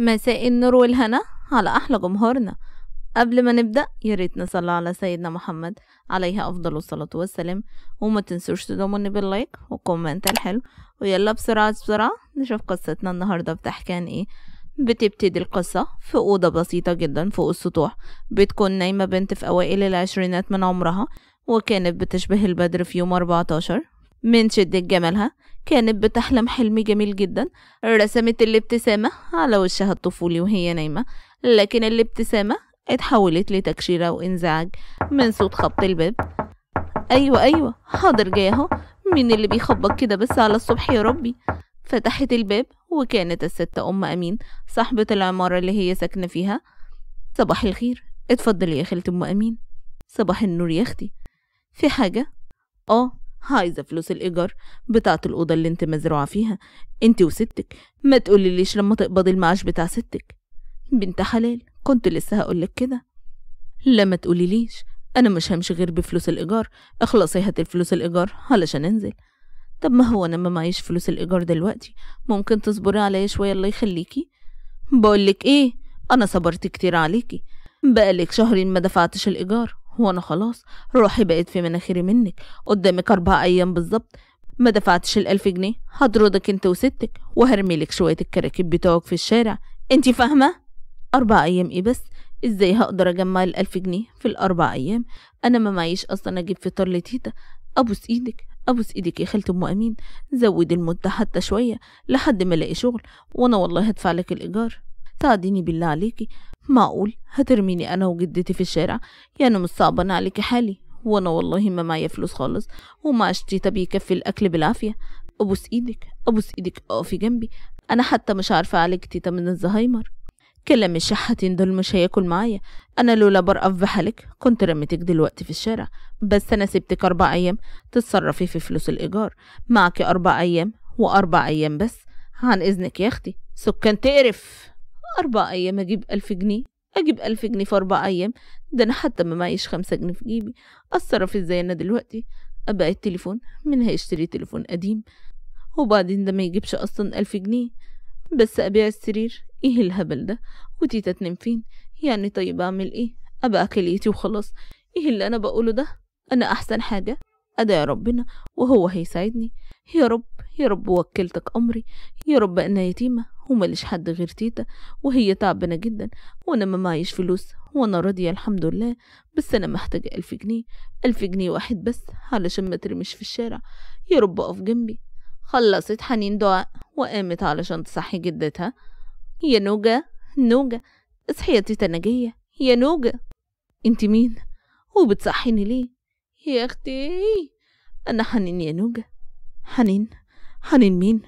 مساء النور والهنا على أحلى جمهورنا قبل ما نبدأ يا ريت نصلي على سيدنا محمد عليه أفضل الصلاة والسلام وما تنسوش تدوموني باللايك والكومنت الحلو ويلا بسرعة بسرعة نشوف قصتنا النهاردة بتحكي عن ايه بتبتدي القصة في أوضة بسيطة جدا فوق السطوح بتكون نايمة بنت في أوائل العشرينات من عمرها وكانت بتشبه البدر في يوم 14 من شدة جمالها كانت بتحلم حلم جميل جدا رسمت الابتسامة على وشها الطفولي وهي نايمة لكن الابتسامة اتحولت لتكشيرة وانزعاج من صوت خبط الباب أيوة أيوة حاضر جاي أهو مين اللي بيخبط كده بس على الصبح يا ربي فتحت الباب وكانت الست أم أمين صاحبة العمارة اللي هي ساكنة فيها صباح الخير اتفضلي يا خالة أم أمين صباح النور يا أختي في حاجة آه عايزة فلوس الإيجار بتاعة الأوضة اللي انت مزروعة فيها انت وستك ما ليش لما تقبضي المعاش بتاع ستك بنت حلال كنت لسه هقولك كده لما ليش أنا مش همشي غير بفلوس الإيجار اخلصي هاتي الفلوس الإيجار علشان انزل طب ما هو أنا ما معيش فلوس الإيجار دلوقتي ممكن تصبري عليا شوية الله يخليكي بقولك إيه أنا صبرت كتير عليكي بقالك شهرين ما دفعتش الإيجار هو أنا خلاص روحي بقت في مناخيري منك قدامك أربع أيام بالظبط ما دفعتش الألف جنيه هطردك انت وستك وهرميلك شوية الكراكيب بتوعك في الشارع انت فاهمة؟ أربع أيام ايه بس؟ ازاي هقدر أجمع الألف جنيه في الأربع أيام؟ أنا ما معيش أصلا أجيب فطار لتيتا أبوس إيدك أبوس إيدك يا خالة أم أمين زود المدة حتى شوية لحد ما ألاقي شغل وأنا والله هدفع لك الإيجار تعديني بالله عليكي معقول هترميني أنا وجدتي في الشارع يعني مش انا عليكي حالي وأنا والله ما معايا فلوس خالص ومعاشتي طب يكفي الأكل بالعافية أبوس إيدك أبوس إيدك أقفي جنبي أنا حتى مش عارفة أعالج تيتا من الزهايمر كلام الشحاتين دول مش هياكل معايا أنا لولا برقف بحالك كنت رميتك دلوقتي في الشارع بس أنا سبتك أربع أيام تتصرفي في فلوس الإيجار معك أربع أيام وأربع أيام بس عن إذنك يا أختي سكان تقرف أربع أيام أجيب ألف جنيه أجيب ألف جنيه في أربع أيام ده أنا حتى ما معيش خمسة جنيه في جيبي أتصرف إزاي أنا دلوقتي أبقى التليفون من هيشتري تليفون قديم وبعدين ده ما يجيبش أصلا ألف جنيه بس أبيع السرير إيه الهبل ده وتيتا تنام فين يعني طيب أعمل إيه أبقى كليتي وخلاص إيه اللي أنا بقوله ده أنا أحسن حاجة أدعي ربنا وهو هيساعدني يا رب يا رب وكلتك أمري يا رب أنا يتيمة وملش حد غير تيتا وهي تعبانة جدا وأنا ما معيش فلوس وأنا راضية الحمد لله بس أنا محتاجة ألف جنيه ألف جنيه واحد بس علشان ما ترمش في الشارع يا رب أقف جنبي خلصت حنين دعاء وقامت علشان تصحي جدتها يا نوجة نوجة اصحي يا تيتا نجية يا نوجة انت مين وبتصحيني ليه يا اختي انا حنين يا نوجة حنين حنين مين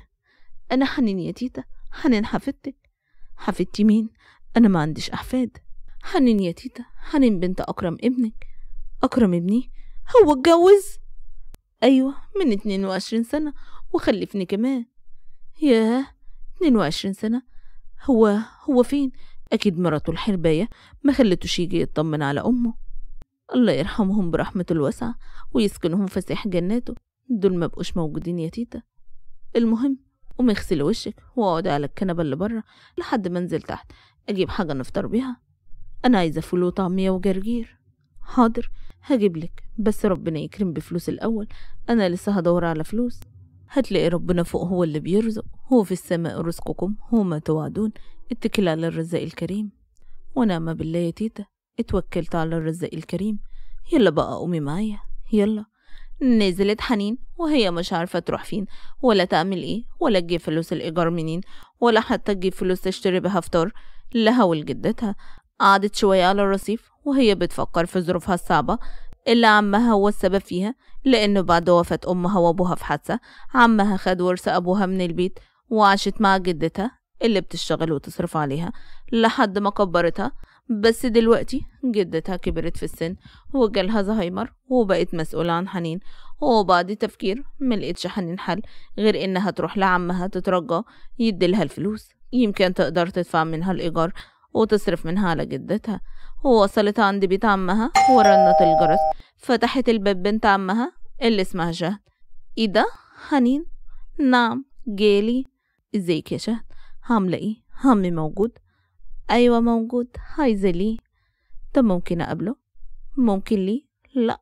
انا حنين يا تيتا حنين حفيدتك حفيدتي مين أنا ما عنديش أحفاد حنين يا تيتا حنين بنت أكرم ابنك أكرم ابني هو اتجوز أيوة من اتنين وعشرين سنة وخلفني كمان ياه اتنين وعشرين سنة هو هو فين أكيد مراته الحرباية ما خلتوش يجي يطمن على أمه الله يرحمهم برحمة الواسعة ويسكنهم فسيح جناته دول ما بقوش موجودين يا تيتا المهم قوم اغسلي وشك واقعد على الكنبة اللي بره لحد ما انزل تحت اجيب حاجة نفطر بيها انا عايزة فول وطعمية وجرجير حاضر هجيبلك بس ربنا يكرم بفلوس الاول انا لسه هدور على فلوس هتلاقي ربنا فوق هو اللي بيرزق هو في السماء رزقكم هو ما توعدون اتكل على الرزاق الكريم ونعم بالله يا تيتا اتوكلت على الرزاق الكريم يلا بقى قومي معايا يلا نزلت حنين وهي مش عارفة تروح فين ولا تعمل ايه ولا تجيب فلوس الإيجار منين ولا حتى تجيب فلوس تشتري بها فطار لها ولجدتها قعدت شوية على الرصيف وهي بتفكر في ظروفها الصعبة اللي عمها هو السبب فيها لأنه بعد وفاة أمها وأبوها في حادثة عمها خد ورث أبوها من البيت وعاشت مع جدتها اللي بتشتغل وتصرف عليها لحد ما كبرتها بس دلوقتي جدتها كبرت في السن وجالها زهايمر وبقت مسؤولة عن حنين وبعد تفكير ملقتش حنين حل غير إنها تروح لعمها تترجى يديلها الفلوس يمكن تقدر تدفع منها الإيجار وتصرف منها على جدتها ووصلت عند بيت عمها ورنت الجرس فتحت الباب بنت عمها اللي اسمها شهد ايه ده حنين نعم جالي ازيك يا شهد عامله ايه عمي موجود أيوة موجود هاي زلي طب ممكن أقابله ممكن لي لأ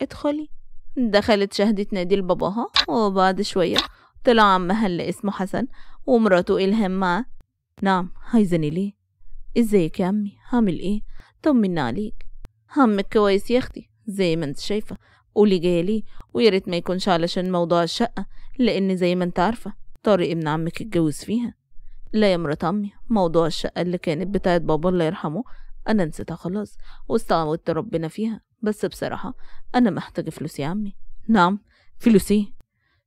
ادخلي دخلت شهدت نادي لباباها وبعد شوية طلع عمها اللي اسمه حسن ومراته إلهام معاه نعم هايزني ليه ازيك يا عمي هعمل ايه طمنا عليك همك كويس يا اختي زي ما انت شايفه قولي جايه ليه ويا ريت ما يكونش علشان موضوع الشقه لان زي ما انت عارفه طارق ابن عمك اتجوز فيها لا يا مرة عمي موضوع الشقة اللي كانت بتاعت بابا الله يرحمه أنا نسيتها خلاص واستعودت ربنا فيها بس بصراحة أنا محتاجة فلوس يا عمي نعم فلوسي إيه؟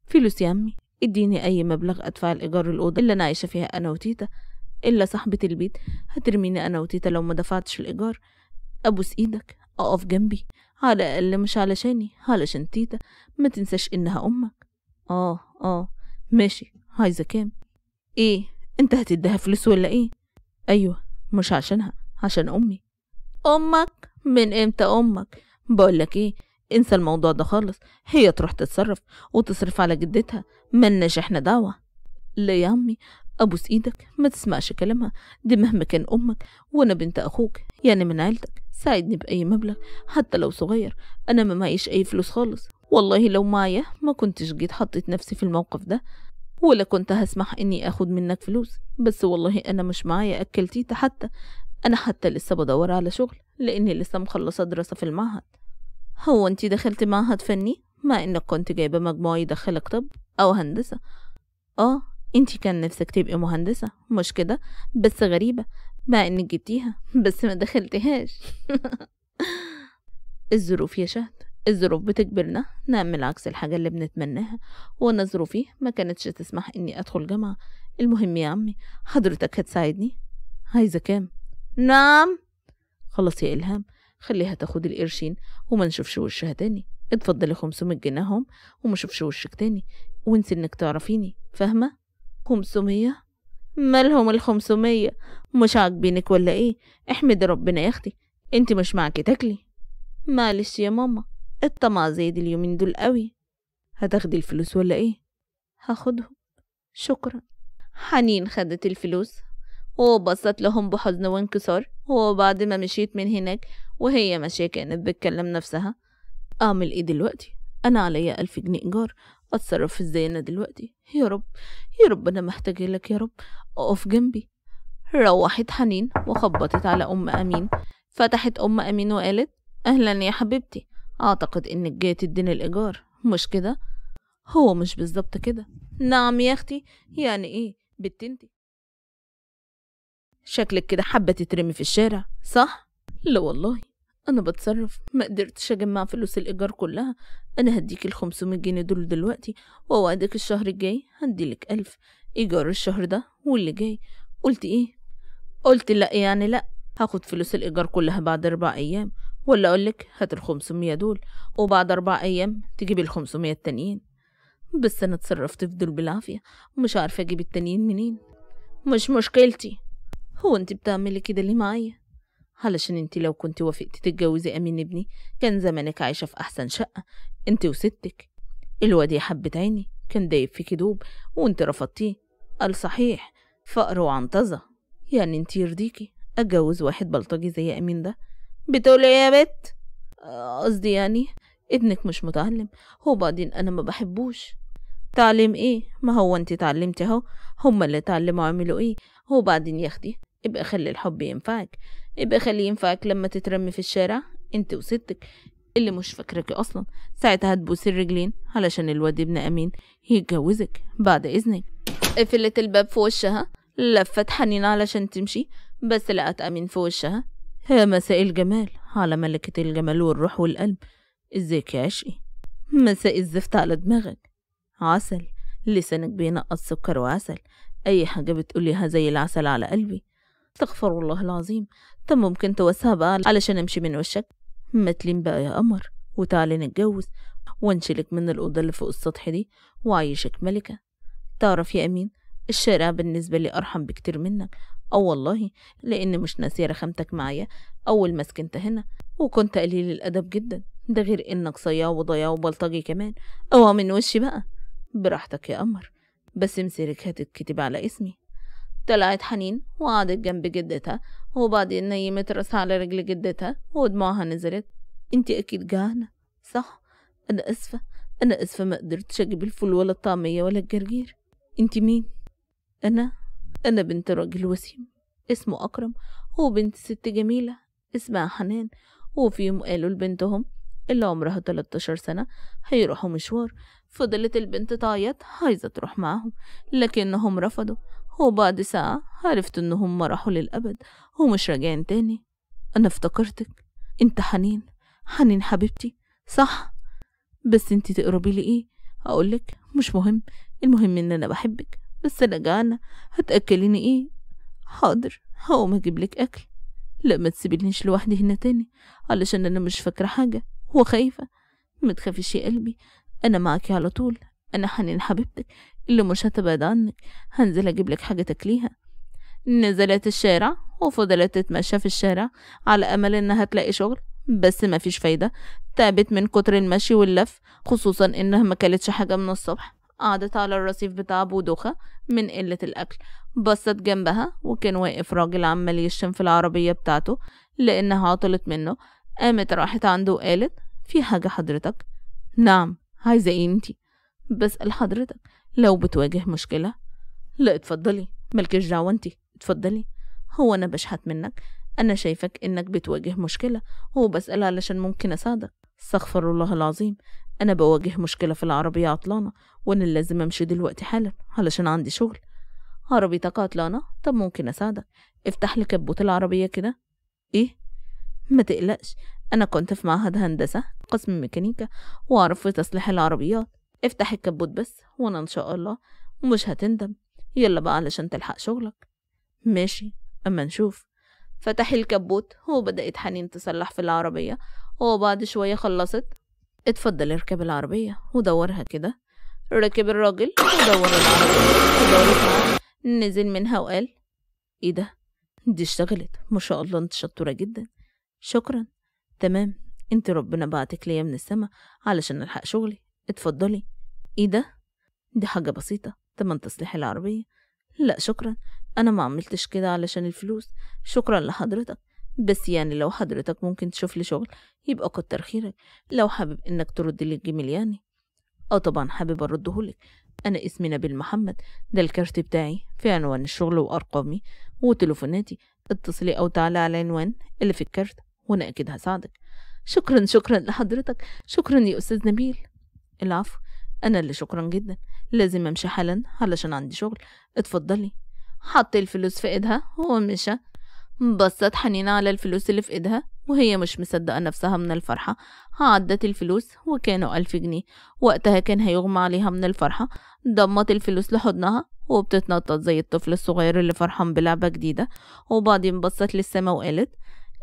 فلوس يا عمي اديني أي مبلغ أدفع الإيجار الأوضة اللي أنا عايشة فيها أنا وتيتا إلا صاحبة البيت هترميني أنا وتيتا لو ما دفعتش الإيجار أبوس إيدك أقف جنبي على الأقل مش علشاني علشان تيتا ما تنساش إنها أمك آه آه ماشي عايزة كام؟ إيه انت هتديها فلوس ولا ايه ايوه مش عشانها عشان امي امك من امتى امك بقولك ايه انسى الموضوع ده خالص هي تروح تتصرف وتصرف على جدتها ملناش احنا دعوه لا يا عمي ابوس ايدك ما تسمعش كلامها دي مهما كان امك وانا بنت اخوك يعني من عيلتك ساعدني باي مبلغ حتى لو صغير انا ما معيش اي فلوس خالص والله لو معايا ما كنتش جيت حطيت نفسي في الموقف ده ولا كنت هسمح إني أخد منك فلوس بس والله أنا مش معايا أكل تيتا حتى أنا حتى لسه بدور على شغل لأني لسه مخلصة دراسة في المعهد هو أنت دخلت معهد فني مع إنك كنت جايبة مجموع يدخلك طب أو هندسة آه أنت كان نفسك تبقي مهندسة مش كده بس غريبة مع إنك جبتيها بس ما دخلتهاش الظروف يا شهد الظروف بتجبرنا نعمل عكس الحاجة اللي بنتمناها وأنا ظروفي ما كانتش تسمح إني أدخل جامعة المهم يا عمي حضرتك هتساعدني عايزة كام؟ نعم خلاص يا إلهام خليها تاخد القرشين وما نشوفش وشها تاني اتفضلي خمسمية جنيه هم وما شوفش وشك تاني وانسي انك تعرفيني فاهمه خمسمية مالهم الخمسمية مش عاجبينك ولا ايه احمدي ربنا يا اختي انت مش معاكي تاكلي معلش يا ماما الطمع زايد اليومين دول قوي هتاخدي الفلوس ولا ايه هاخدهم شكرا حنين خدت الفلوس وبصت لهم بحزن وانكسار وبعد ما مشيت من هناك وهي ماشية كانت بتكلم نفسها أعمل إيه دلوقتي؟ أنا عليا ألف جنيه إيجار أتصرف إزاي أنا دلوقتي؟ يا رب يا رب أنا محتاجة لك يا رب أقف جنبي روحت حنين وخبطت على أم أمين فتحت أم أمين وقالت أهلا يا حبيبتي أعتقد إنك جاي تديني الإيجار مش كده؟ هو مش بالظبط كده نعم يا أختي يعني إيه بتنتي شكلك كده حابة تترمي في الشارع صح؟ لا والله أنا بتصرف ما قدرتش أجمع فلوس الإيجار كلها أنا هديك الخمسمية جنيه دول دلوقتي وأوعدك الشهر الجاي هديلك ألف إيجار الشهر ده واللي جاي قلت إيه؟ قلت لأ يعني لأ هاخد فلوس الإيجار كلها بعد أربع أيام ولا أقولك هات الخمسمية دول وبعد أربع أيام تجيب الخمسمية التانيين بس أنا اتصرفت في دول بالعافية ومش عارفة أجيب التانيين منين مش مشكلتي هو أنت بتعملي كده ليه معايا علشان انت لو كنت وافقتي تتجوزي امين ابني كان زمانك عايشه في احسن شقه انت وستك الواد يا حبه عيني كان دايب فيكي دوب وانت رفضتيه قال صحيح فقر وعنطزه يعني انت يرضيكي اتجوز واحد بلطجي زي امين ده بتقول ايه يا بت قصدي يعني ابنك مش متعلم هو بعدين انا ما بحبوش تعليم ايه ما هو انت اتعلمتي اهو هما اللي اتعلموا عملوا ايه هو بعدين يا اختي ابقى خلي الحب ينفعك ابقى خليه ينفعك لما تترمي في الشارع انت وستك اللي مش فاكرك اصلا ساعتها هتبوسي الرجلين علشان الواد ابن امين يتجوزك بعد اذنك قفلت الباب في وشها لفت حنين علشان تمشي بس لقت امين في وشها يا مساء الجمال على ملكة الجمال والروح والقلب ازيك يا عشقي مساء الزفت على دماغك عسل لسانك بينقص سكر وعسل أي حاجة بتقوليها زي العسل على قلبي استغفر الله العظيم طب ممكن توسع بقى علشان امشي من وشك ما تلين بقى يا قمر وتعالي نتجوز وانشلك من الأوضة اللي فوق السطح دي وعيشك ملكة تعرف يا أمين الشارع بالنسبة لي أرحم بكتير منك اه والله لان مش ناسيه رخامتك معايا اول ما سكنت هنا وكنت قليل الادب جدا ده غير انك صياع وضياع وبلطجي كمان اوعى من وشي بقى براحتك يا قمر بس مسيرك هتتكتب على اسمي طلعت حنين وقعدت جنب جدتها وبعدين نيمت راسها على رجل جدتها ودموعها نزلت انت اكيد جعانه صح انا اسفه انا اسفه ما قدرتش اجيب الفول ولا الطعميه ولا الجرجير انت مين انا أنا بنت راجل وسيم اسمه أكرم وبنت ست جميلة اسمها حنان وفيهم قالوا لبنتهم اللي عمرها 13 سنة هيروحوا مشوار فضلت البنت تعيط عايزة تروح معاهم لكنهم رفضوا وبعد ساعة عرفت إنهم راحوا للأبد ومش راجعين تاني أنا افتكرتك أنت حنين حنين حبيبتي صح بس أنت تقربي لي إيه أقولك مش مهم المهم إن أنا بحبك بس أنا جعانة هتأكليني إيه حاضر هقوم أجيبلك أكل لا ما تسيبينيش لوحدي هنا تاني علشان أنا مش فاكرة حاجة وخايفة ما تخافيش يا قلبي أنا معاكي على طول أنا حنين حبيبتك اللي مش هتبعد عنك هنزل أجيبلك حاجة تاكليها نزلت الشارع وفضلت تتمشى في الشارع على أمل إنها تلاقي شغل بس مفيش فايدة تعبت من كتر المشي واللف خصوصا إنها مكلتش حاجة من الصبح قعدت على الرصيف بتاع بودوخة من قلة الأكل بصت جنبها وكان واقف راجل عمال يشم في العربية بتاعته لأنها عطلت منه قامت راحت عنده وقالت في حاجة حضرتك نعم عايزة ايه انتي بسأل حضرتك لو بتواجه مشكلة لا اتفضلي ملكش دعوة انتي اتفضلي هو انا بشحت منك انا شايفك انك بتواجه مشكلة وبسأل علشان ممكن اساعدك استغفر الله العظيم انا بواجه مشكلة في العربية عطلانة وأنا لازم أمشي دلوقتي حالا علشان عندي شغل عربيتك عطلانة طب ممكن أساعدك افتح لي كبوت العربية كده إيه ما تقلقش أنا كنت في معهد هندسة قسم ميكانيكا وأعرف في تصليح العربيات افتح الكبوت بس وأنا إن شاء الله مش هتندم يلا بقى علشان تلحق شغلك ماشي أما نشوف فتح الكبوت وبدأت حنين تصلح في العربية وبعد شوية خلصت اتفضل اركب العربية ودورها كده ركب الراجل ودور العربية نزل منها وقال ايه ده دي اشتغلت ما شاء الله انت شطورة جدا شكرا تمام انت ربنا بعتك ليا من السما علشان نلحق شغلي اتفضلي ايه ده دي حاجة بسيطة تمن تصليح العربية لا شكرا انا ما عملتش كده علشان الفلوس شكرا لحضرتك بس يعني لو حضرتك ممكن تشوف لي شغل يبقى كتر خيرك لو حابب انك ترد لي الجيميل يعني اه طبعا حابب اردهولك انا اسمي نبيل محمد ده الكارت بتاعي في عنوان الشغل وارقامي وتليفوناتي اتصلي او تعالى على العنوان اللي في الكارت وانا اكيد هساعدك شكرا شكرا لحضرتك شكرا يا استاذ نبيل العفو انا اللي شكرا جدا لازم امشي حالا علشان عندي شغل اتفضلي حط الفلوس في ايدها ومشى بصت حنينة على الفلوس اللي في ايدها وهي مش مصدقة نفسها من الفرحة عدت الفلوس وكانوا ألف جنيه وقتها كان هيغمى عليها من الفرحة ضمت الفلوس لحضنها وبتتنطط زي الطفل الصغير اللي فرحان بلعبة جديدة وبعدين بصت للسما وقالت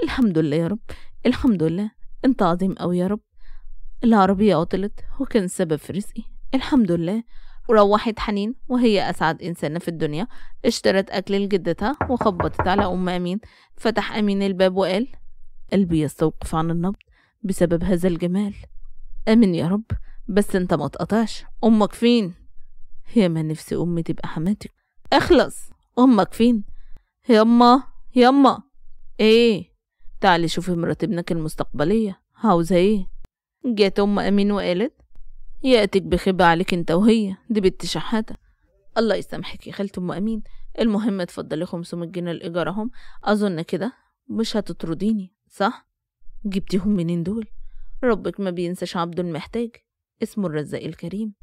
الحمد لله يا رب الحمد لله انت عظيم قوي يا رب العربية عطلت وكان سبب في رزقي الحمد لله روحت حنين وهي أسعد إنسانة في الدنيا اشترت أكل لجدتها وخبطت على أم أمين فتح أمين الباب وقال قلبي يستوقف عن النبض بسبب هذا الجمال امن يا رب بس انت ما تقطعش أمك فين يا ما نفسي أمي تبقى حماتك اخلص أمك فين يما يما ايه تعالي شوفي مرات ابنك المستقبلية عاوزة ايه جات أم أمين وقالت يأتك بخبة عليك انت وهي دي بنت شحاتة الله يسامحك يا خالة أم أمين المهم اتفضلي 500 جنيه الإيجار أهم أظن كده مش هتطرديني صح جبتيهم منين دول ربك ما بينساش عبده المحتاج اسمه الرزاق الكريم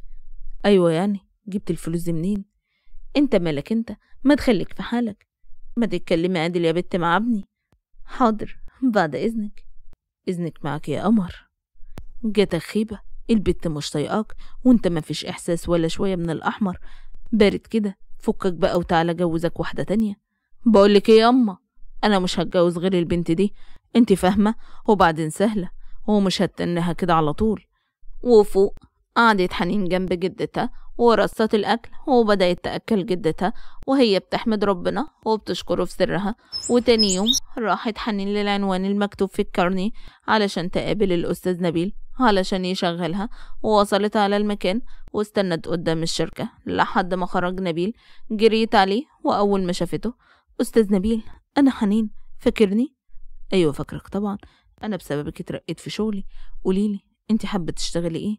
ايوه يعني جبت الفلوس دي منين انت مالك انت ما تخليك في حالك ما تتكلمي عادل يا بت مع ابني حاضر بعد اذنك اذنك معك يا قمر جت خيبه البت مش طايقاك وانت ما فيش احساس ولا شويه من الاحمر بارد كده فكك بقى وتعالى جوزك واحده تانية بقولك ايه يا امه أنا مش هتجوز غير البنت دي أنت فاهمة وبعدين سهلة ومش هتنها كده على طول وفوق قعدت حنين جنب جدتها ورصت الأكل وبدأت تأكل جدتها وهي بتحمد ربنا وبتشكره في سرها وتاني يوم راحت حنين للعنوان المكتوب في الكارني علشان تقابل الأستاذ نبيل علشان يشغلها ووصلت على المكان واستنت قدام الشركة لحد ما خرج نبيل جريت عليه وأول ما شافته أستاذ نبيل أنا حنين فاكرني؟ أيوة فاكرك طبعا أنا بسببك اترقيت في شغلي قوليلي أنت حابة تشتغلي إيه؟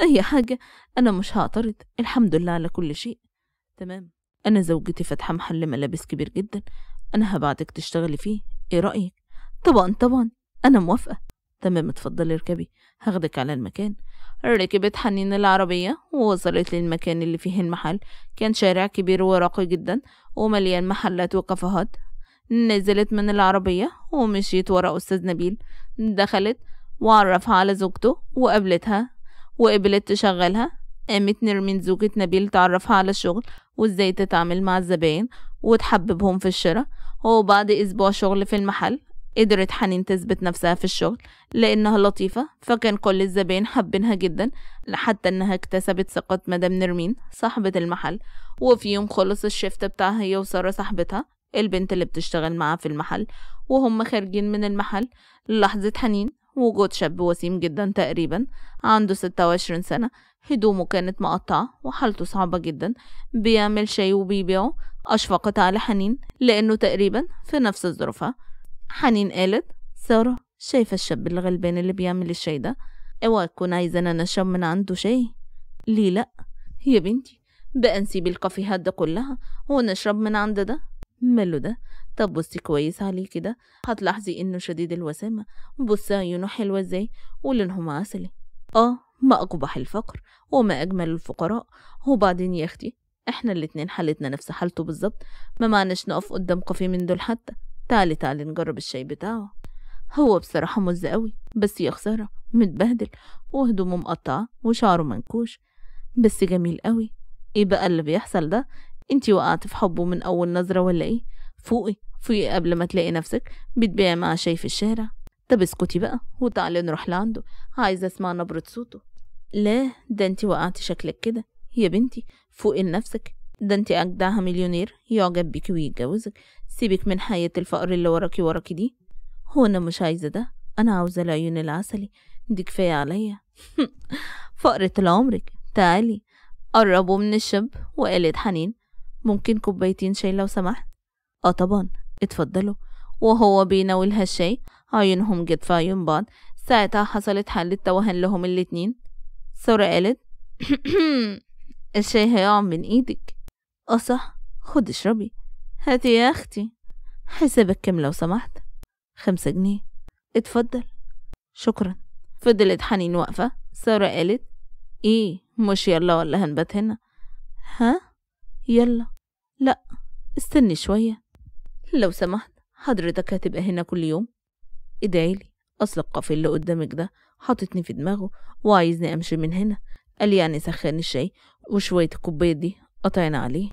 أي حاجة أنا مش هعترض الحمد لله على كل شيء تمام أنا زوجتي فاتحة محل ملابس كبير جدا أنا هبعتك تشتغلي فيه إيه رأيك؟ طبعا طبعا أنا موافقة تمام اتفضلي اركبي هاخدك على المكان ركبت حنين العربية ووصلت للمكان اللي فيه المحل كان شارع كبير وراقي جدا ومليان محلات وكافيهات نزلت من العربية ومشيت ورا أستاذ نبيل دخلت وعرفها على زوجته وقابلتها وقبلت تشغلها قامت نرمين زوجة نبيل تعرفها على الشغل وازاي تتعامل مع الزباين وتحببهم في الشراء وبعد أسبوع شغل في المحل قدرت حنين تثبت نفسها في الشغل لأنها لطيفة فكان كل الزباين حابينها جدا حتى إنها اكتسبت ثقة مدام نرمين صاحبة المحل وفي يوم خلص الشفت بتاعها هي وسارة صاحبتها البنت اللي بتشتغل معاه في المحل وهم خارجين من المحل للحظة حنين وجود شاب وسيم جدا تقريبا عنده ستة وعشرين سنة هدومه كانت مقطعة وحالته صعبة جدا بيعمل شاي وبيبيعه أشفقت على حنين لأنه تقريبا في نفس الظروف حنين قالت سارة شايفة الشاب الغلبان اللي بيعمل الشاي ده اوعى تكون عايزة انا اشرب من عنده شاي ليه لأ يا بنتي بقى نسيب الكافيهات ده كلها ونشرب من عند ده ماله ده طب بصي كويس عليه كده هتلاحظي انه شديد الوسامة بصي عيونه حلوة ازاي ولونهم عسلي اه ما أقبح الفقر وما أجمل الفقراء وبعدين يا أختي احنا الاتنين حالتنا نفس حالته بالظبط ما معناش نقف قدام قفي من دول حتى تعالي تعالي نجرب الشاي بتاعه هو بصراحة مز قوي بس يا خسارة متبهدل وهدومه مقطعة وشعره منكوش بس جميل قوي ايه بقى اللي بيحصل ده انتي وقعت في حبه من أول نظرة ولا إيه؟ فوقي فوقي قبل ما تلاقي نفسك بتبيعي مع شاي في الشارع طب اسكتي بقى وتعالي نروح لعنده عايزة أسمع نبرة صوته لا ده انتي وقعتي شكلك كده يا بنتي فوقي لنفسك ده انتي أجدعها مليونير يعجب بيكي ويتجوزك سيبك من حياة الفقر اللي وراكي وراكي دي هو أنا مش عايزة ده أنا عاوزة العيون العسلي دي كفاية عليا فقرة العمرك تعالي قربوا من الشاب وقالت حنين ممكن كوبايتين شاي لو سمحت اه طبعا اتفضلوا وهو بيناولها الشاي عيونهم جت في عيون بعض ساعتها حصلت حالة توهان لهم الاتنين سارة قالت الشاي هيقع من ايدك اه صح خد اشربي هاتي يا اختي حسابك كام لو سمحت خمسة جنيه اتفضل شكرا فضلت حنين واقفة سارة قالت ايه مش يلا ولا هنبات هنا ها يلا لا استني شوية لو سمحت حضرتك هتبقى هنا كل يوم ادعيلي أصل القافل اللي قدامك ده حاططني في دماغه وعايزني أمشي من هنا قال يعني سخن الشاي وشوية الكوباية دي قطعنا عليه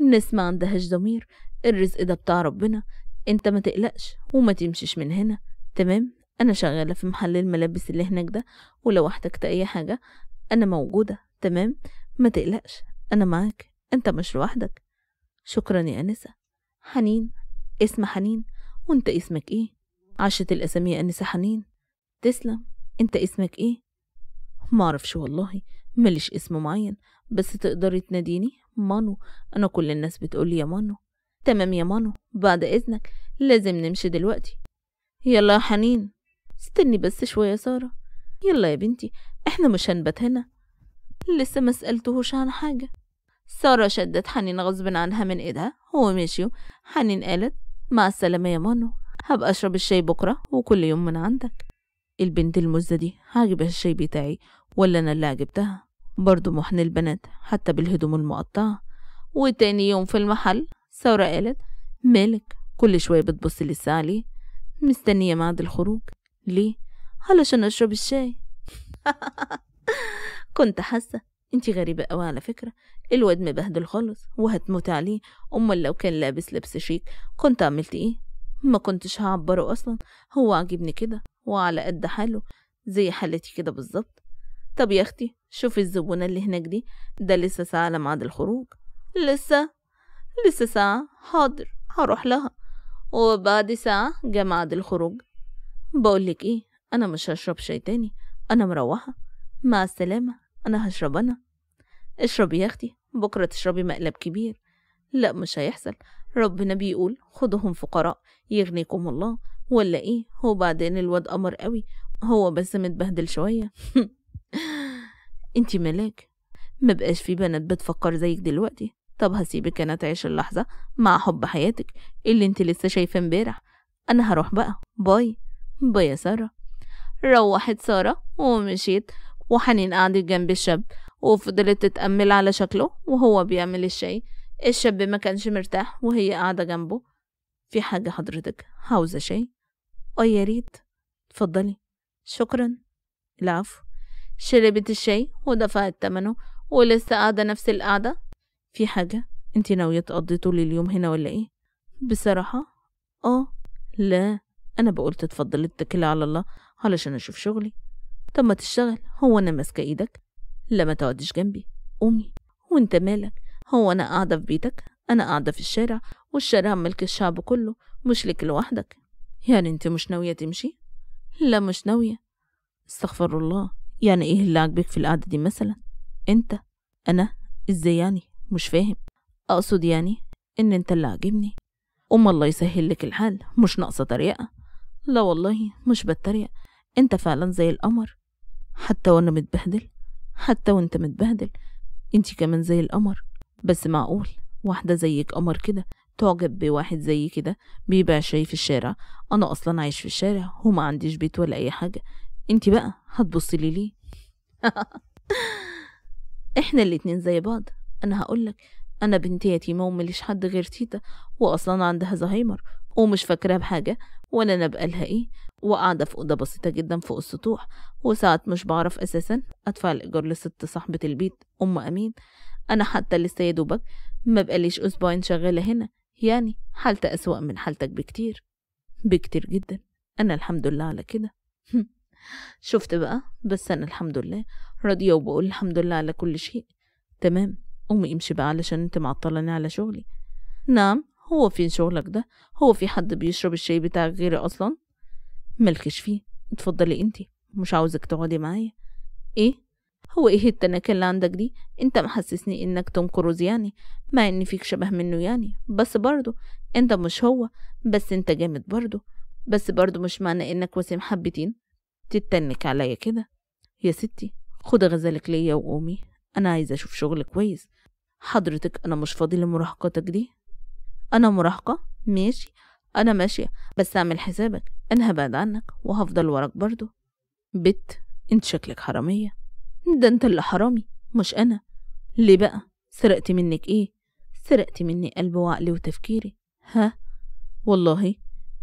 الناس ما عندهاش ضمير الرزق ده بتاع ربنا انت ما تقلقش وما تمشيش من هنا تمام انا شغالة في محل الملابس اللي هناك ده ولو احتجت اي حاجة انا موجودة تمام ما تقلقش انا معاك انت مش لوحدك شكرا يا أنسة حنين اسم حنين وانت اسمك ايه عاشت الأسامي يا أنسة حنين تسلم انت اسمك ايه معرفش والله ماليش اسم معين بس تقدري تناديني مانو أنا كل الناس بتقولي يا مانو تمام يا مانو بعد إذنك لازم نمشي دلوقتي يلا يا حنين استني بس شوية يا سارة يلا يا بنتي احنا مش هنبات هنا لسه ما سألتهوش عن حاجة سارة شدت حنين غصب عنها من ايدها مشي حنين قالت مع السلامة يا منو هبقى أشرب الشاي بكرة وكل يوم من عندك البنت المزة دي عاجبها الشاي بتاعي ولا أنا اللي عجبتها برضه محن البنات حتى بالهدوم المقطعة وتاني يوم في المحل سارة قالت مالك كل شوية بتبص للساعة ليه مستنية ميعاد الخروج ليه علشان أشرب الشاي كنت حاسة انتي غريبة أوي على فكرة الواد مبهدل خالص وهتموت عليه أمال لو كان لابس لبس شيك كنت عملت إيه ما كنتش هعبره أصلا هو عاجبني كده وعلى قد حاله زي حالتي كده بالظبط طب يا أختي شوفي الزبونة اللي هناك دي ده لسه ساعة على ميعاد الخروج لسه لسه ساعة حاضر هروح لها وبعد ساعة جا ميعاد الخروج بقولك إيه أنا مش هشرب شاي تاني أنا مروحة مع السلامة أنا هشرب أنا اشربي يا أختي بكرة تشربي مقلب كبير لا مش هيحصل ربنا بيقول خدهم فقراء يغنيكم الله ولا ايه وبعدين الواد قمر قوي هو بس متبهدل شوية انتي ملاك مبقاش في بنات بتفكر زيك دلوقتي طب هسيبك انا تعيش اللحظة مع حب حياتك اللي انت لسه شايفة امبارح انا هروح بقى باي باي يا سارة روحت سارة ومشيت وحنين قعدت جنب الشاب وفضلت تتأمل على شكله وهو بيعمل الشاي الشاب ما كانش مرتاح وهي قاعدة جنبه في حاجة حضرتك عاوزة شاي اه يا ريت اتفضلي شكرا العفو شربت الشاي ودفعت تمنه ولسه قاعدة نفس القعدة في حاجة انتي ناوية تقضي طول اليوم هنا ولا ايه بصراحة اه لا انا بقولت تتفضلي اتكلي على الله علشان اشوف شغلي طب ما تشتغل هو انا ماسكه ايدك لا ما جنبي قومي وانت مالك هو انا قاعدة في بيتك انا قاعدة في الشارع والشارع ملك الشعب كله مش لك لوحدك يعني انت مش ناوية تمشي لا مش ناوية استغفر الله يعني ايه اللي عاجبك في القعدة دي مثلا انت انا ازاي يعني مش فاهم اقصد يعني ان انت اللي عاجبني أم الله يسهل لك الحال مش ناقصة تريقة لا والله مش بتريق انت فعلا زي القمر حتى وانا متبهدل حتى وانت متبهدل انت كمان زي القمر بس معقول واحدة زيك قمر كده تعجب بواحد زي كده بيبيع شاي في الشارع انا اصلا عايش في الشارع وما عنديش بيت ولا اي حاجة انت بقى هتبصي لي ليه احنا الاتنين زي بعض انا هقولك انا بنتي يتيمة ومليش حد غير تيتا واصلا عندها زهايمر ومش فاكراها بحاجة ولا أنا بقالها إيه وقاعدة في أوضة بسيطة جدا فوق السطوح وساعات مش بعرف أساسا أدفع الإيجار لست صاحبة البيت أم أمين أنا حتى لسه يا دوبك ما بقاليش أسبوعين شغالة هنا يعني حالتي أسوأ من حالتك بكتير بكتير جدا أنا الحمد لله على كده شفت بقى بس أنا الحمد لله راضية وبقول الحمد لله على كل شيء تمام قومي امشي بقى علشان انت معطلاني على شغلي نعم هو فين شغلك ده هو في حد بيشرب الشاي بتاعك غيري اصلا ملكش فيه اتفضلي انتي مش عاوزك تقعدي معايا ايه هو ايه التناكة اللي عندك دي انت محسسني انك توم كروز يعني مع ان فيك شبه منه يعني بس برضه انت مش هو بس انت جامد برضه بس برضه مش معنى انك وسيم حبتين تتنك عليا كده يا ستي خد غزالك ليا وقومي انا عايزه اشوف شغل كويس حضرتك انا مش فاضي لمراهقاتك دي أنا مراهقة ماشي أنا ماشية بس أعمل حسابك أنا هبعد عنك وهفضل وراك برضو بت أنت شكلك حرامية ده أنت اللي حرامي مش أنا ليه بقى سرقت منك إيه سرقت مني قلبي وعقلي وتفكيري ها والله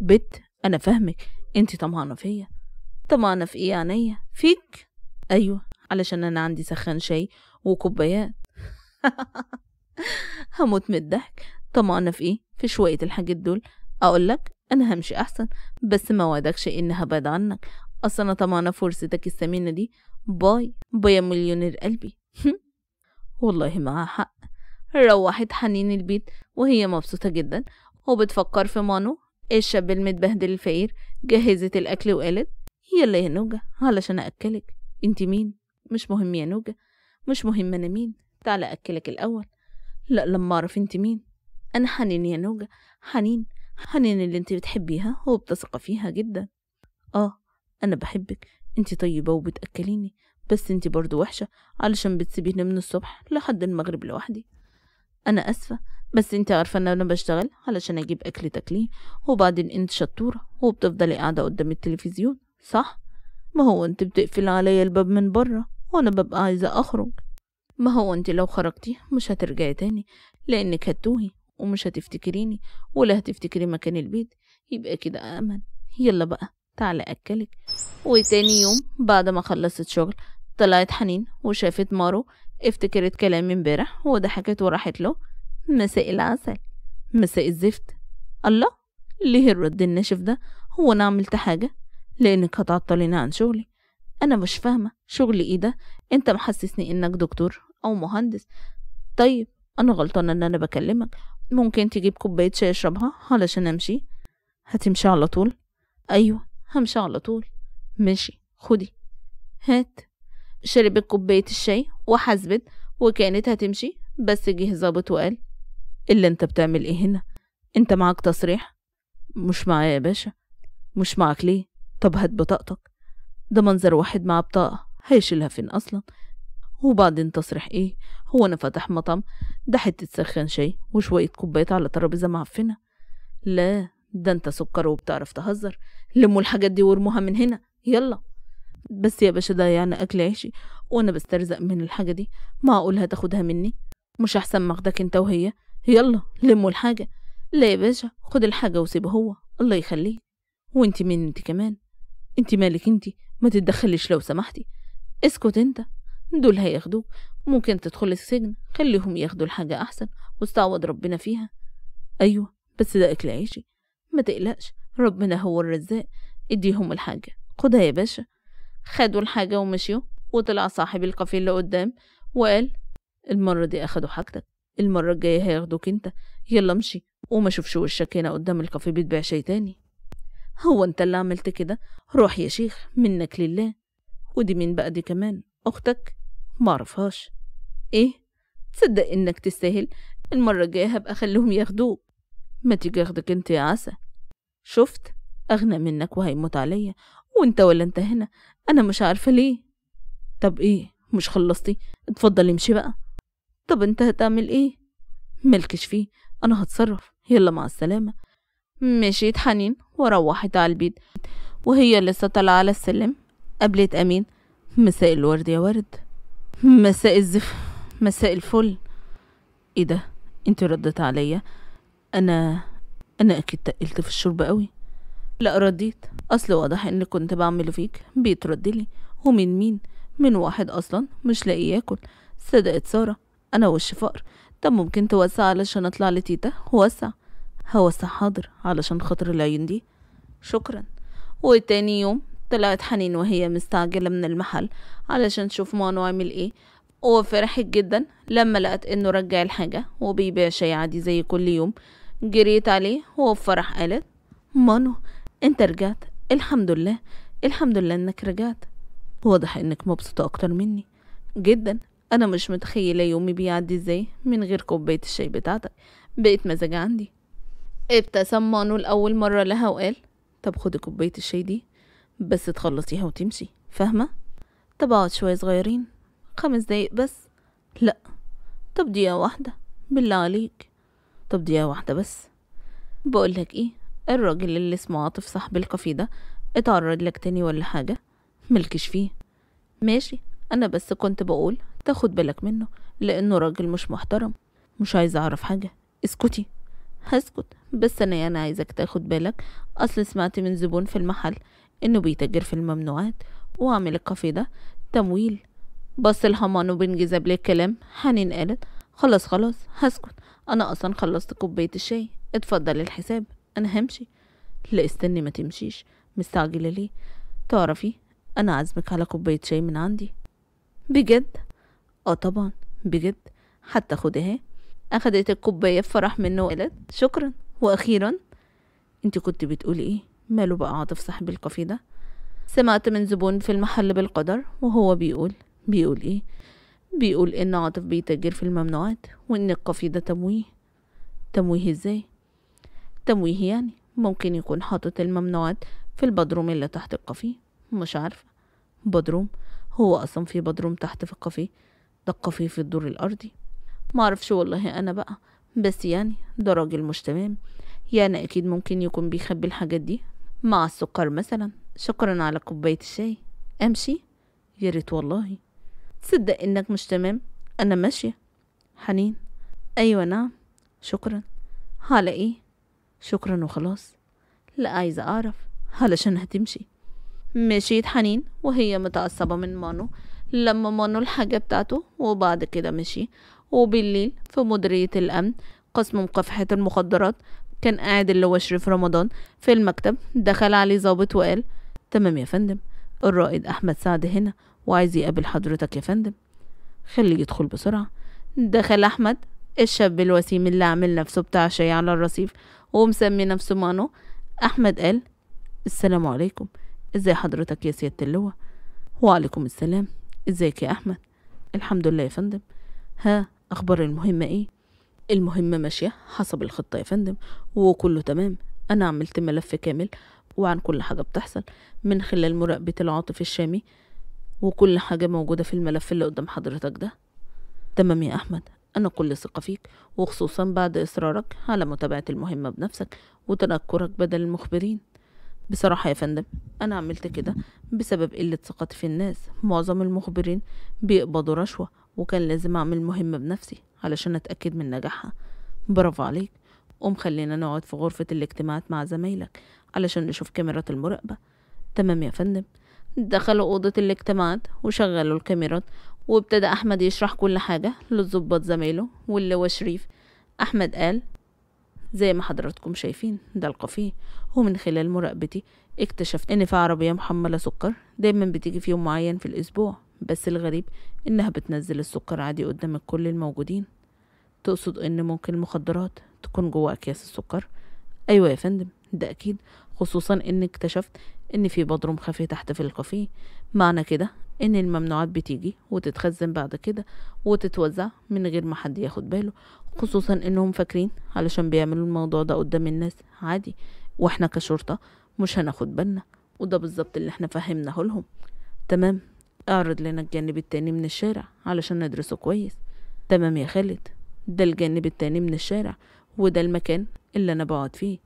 بت أنا فاهمك أنت طمعانة فيا طمعانة في إيه عينيا فيك أيوة علشان أنا عندي سخان شاي وكوبايات هموت من الضحك طب ما أنا في إيه في شوية الحاجات دول أقول لك أنا همشي أحسن بس ما وعدكش إني هبعد عنك اصلا أنا فرصتك الثمينة دي باي باي يا مليونير قلبي والله معاها حق روحت حنين البيت وهي مبسوطة جدا وبتفكر في مانو الشاب المتبهدل الفقير جهزت الأكل وقالت يلا يا نوجة علشان أأكلك انت مين مش مهم يا نوجة مش مهم أنا مين تعالى أكلك الأول لا لما أعرف انت مين أنا حنين يا نوجة حنين حنين اللي انت بتحبيها وبتثقي فيها جدا آه أنا بحبك انت طيبة وبتأكليني بس انت برضو وحشة علشان بتسيبيني من الصبح لحد المغرب لوحدي أنا أسفة بس انت عارفة ان أنا بشتغل علشان أجيب أكل تاكليه وبعدين انت شطورة وبتفضلي قاعدة قدام التلفزيون صح؟ ما هو انت بتقفل عليا الباب من بره وانا ببقى عايزة أخرج ما هو انت لو خرجتي مش هترجعي تاني لانك هتتوهي ومش هتفتكريني ولا هتفتكري مكان البيت يبقى كده أمل يلا بقى تعالى أكلك وتاني يوم بعد ما خلصت شغل طلعت حنين وشافت مارو افتكرت كلام امبارح وضحكت وراحت له مساء العسل مساء الزفت الله ليه الرد الناشف ده هو انا عملت حاجه لانك هتعطليني عن شغلي انا مش فاهمه شغلي ايه ده انت محسسني انك دكتور او مهندس طيب انا غلطانه ان انا بكلمك ممكن تجيب كوباية شاي أشربها علشان أمشي هتمشي على طول أيوة همشي على طول ماشي خدي هات شربت كوباية الشاي وحاسبت وكانت هتمشي بس جه ظابط وقال اللي انت بتعمل ايه هنا انت معاك تصريح مش معايا يا باشا مش معاك ليه طب هات بطاقتك ده منظر واحد معاه بطاقة هيشيلها فين أصلا وبعدين تصرح ايه هو انا فاتح مطعم ده حتة سخان شاي وشوية كوبايات على ترابيزة معفنة لا ده انت سكر وبتعرف تهزر لموا الحاجات دي وارموها من هنا يلا بس يا باشا ده يعني اكل عيشي وانا بسترزق من الحاجة دي معقول هتاخدها مني مش احسن ماخدك انت وهي يلا لموا الحاجة لا يا باشا خد الحاجة وسيبه هو الله يخليك وانت مين انت كمان انت مالك انت ما تتدخليش لو سمحتي اسكت انت دول هياخدوك ممكن تدخل السجن خليهم ياخدوا الحاجة أحسن واستعوض ربنا فيها أيوة بس ده أكل عيشي ما تقلقش ربنا هو الرزاق اديهم الحاجة خدها يا باشا خدوا الحاجة ومشيوا وطلع صاحب الكافيه اللي قدام وقال المرة دي أخدوا حاجتك المرة الجاية هياخدوك انت يلا امشي وما شوفش وشك هنا قدام الكافيه بتبيع شي تاني هو انت اللي عملت كده روح يا شيخ منك لله ودي مين بقى دي كمان اختك معرفهاش ايه تصدق انك تستاهل المرة الجاية هبقى اخليهم ياخدوك ما تيجي اخدك انت يا عسى شفت اغنى منك وهيموت عليا وانت ولا انت هنا انا مش عارفة ليه طب ايه مش خلصتي اتفضل امشي بقى طب انت هتعمل ايه ملكش فيه انا هتصرف يلا مع السلامة مشيت حنين وروحت على البيت وهي لسه طالعة على السلم قابلت أمين مساء الورد يا ورد مساء الزف مساء الفل ايه ده انت ردت عليا انا انا اكيد تقلت في الشرب قوي لا رديت اصل واضح ان كنت بعمله فيك بيترد لي ومن مين من واحد اصلا مش لاقي ياكل صدقت ساره انا وش فقر طب ممكن توسع علشان اطلع لتيتا وسع هوسع حاضر علشان خاطر العيون دي شكرا وتاني يوم طلعت حنين وهي مستعجلة من المحل علشان تشوف مانو عامل ايه وفرحت جدا لما لقت انه رجع الحاجة وبيبيع شي عادي زي كل يوم جريت عليه وفرح قالت مانو انت رجعت الحمد لله الحمد لله انك رجعت واضح انك مبسوطة اكتر مني جدا انا مش متخيلة يومي بيعدي ازاي من غير كوباية الشاي بتاعتك بقيت مزاج عندي ابتسم مانو لأول مرة لها وقال طب خدي كوباية الشاي دي بس تخلصيها وتمشي فاهمة؟ طب اقعد شوية صغيرين خمس دقايق بس لأ طب دقيقة واحدة بالله عليك طب دقيقة واحدة بس بقولك ايه الراجل اللي اسمه عاطف صاحب الكافيه ده اتعرض لك تاني ولا حاجة ملكش فيه ماشي انا بس كنت بقول تاخد بالك منه لانه راجل مش محترم مش عايزة اعرف حاجة اسكتي هسكت بس انا انا يعني عايزك تاخد بالك اصل سمعت من زبون في المحل إنه بيتاجر في الممنوعات وعامل الكافيه ده تمويل بص الهمان وبنجذب للكلام حنين قالت خلاص خلاص هسكت أنا أصلا خلصت كوباية الشاي اتفضل الحساب أنا همشي لا استني ما تمشيش مستعجلة ليه تعرفي أنا عازمك على كوباية شاي من عندي بجد اه طبعا بجد حتى خدها أخدت الكوباية فرح منه وقالت شكرا وأخيرا انت كنت بتقولي ايه ماله بقى عاطف صاحب الكافي ده سمعت من زبون في المحل بالقدر وهو بيقول بيقول ايه بيقول ان عاطف بيتاجر في الممنوعات وان الكافي ده تمويه تمويه ازاي تمويه يعني ممكن يكون حاطط الممنوعات في البدروم اللي تحت الكافي مش عارفه بدروم هو اصلا في بدروم تحت في الكافي ده الكافي في الدور الارضي معرفش والله انا بقى بس يعني ده راجل مش تمام يعني اكيد ممكن يكون بيخبي الحاجات دي مع السكر مثلا شكرا على كوباية الشاي أمشي يا ريت والله تصدق إنك مش تمام أنا ماشية حنين أيوة نعم شكرا على إيه شكرا وخلاص لا عايزة أعرف علشان هتمشي مشيت حنين وهي متعصبة من مانو لما مانو الحاجة بتاعته وبعد كده مشي وبالليل في مديرية الأمن قسم مكافحة المخدرات كان قاعد اللي هو شريف رمضان في المكتب دخل عليه ظابط وقال تمام يا فندم الرائد أحمد سعد هنا وعايز يقابل حضرتك يا فندم خليه يدخل بسرعة دخل أحمد الشاب الوسيم اللي عامل نفسه بتاع شاي على الرصيف ومسمي نفسه مانو أحمد قال السلام عليكم ازاي حضرتك يا سيادة اللواء وعليكم السلام ازيك يا أحمد الحمد لله يا فندم ها أخبار المهمة ايه المهمة ماشية حسب الخطة يا فندم وكله تمام أنا عملت ملف كامل وعن كل حاجة بتحصل من خلال مراقبة العاطف الشامي وكل حاجة موجودة في الملف اللي قدام حضرتك ده تمام يا أحمد أنا كل ثقة فيك وخصوصا بعد إصرارك على متابعة المهمة بنفسك وتنكرك بدل المخبرين بصراحة يا فندم أنا عملت كده بسبب قلة ثقتي في الناس معظم المخبرين بيقبضوا رشوة وكان لازم أعمل مهمة بنفسي علشان أتأكد من نجاحها برافو عليك قوم خلينا نقعد في غرفة الاجتماعات مع زمايلك علشان نشوف كاميرات المراقبة تمام يا فندم دخلوا أوضة الاجتماعات وشغلوا الكاميرات وابتدى أحمد يشرح كل حاجة للظباط زمايله واللي هو شريف أحمد قال زي ما حضراتكم شايفين ده القفيه ومن خلال مراقبتي اكتشفت ان في عربية محملة سكر دايما بتيجي في يوم معين في الأسبوع بس الغريب إنها بتنزل السكر عادي قدام الكل الموجودين تقصد إن ممكن المخدرات تكون جوه أكياس السكر أيوة يا فندم ده أكيد خصوصا إن اكتشفت إن في بدروم خفي تحت في الكافيه معنى كده إن الممنوعات بتيجي وتتخزن بعد كده وتتوزع من غير ما حد ياخد باله خصوصا إنهم فاكرين علشان بيعملوا الموضوع ده قدام الناس عادي وإحنا كشرطة مش هناخد بالنا وده بالظبط اللي إحنا فهمناه لهم تمام اعرض لنا الجانب التاني من الشارع علشان ندرسه كويس تمام يا خالد ده الجانب التاني من الشارع وده المكان اللي انا بقعد فيه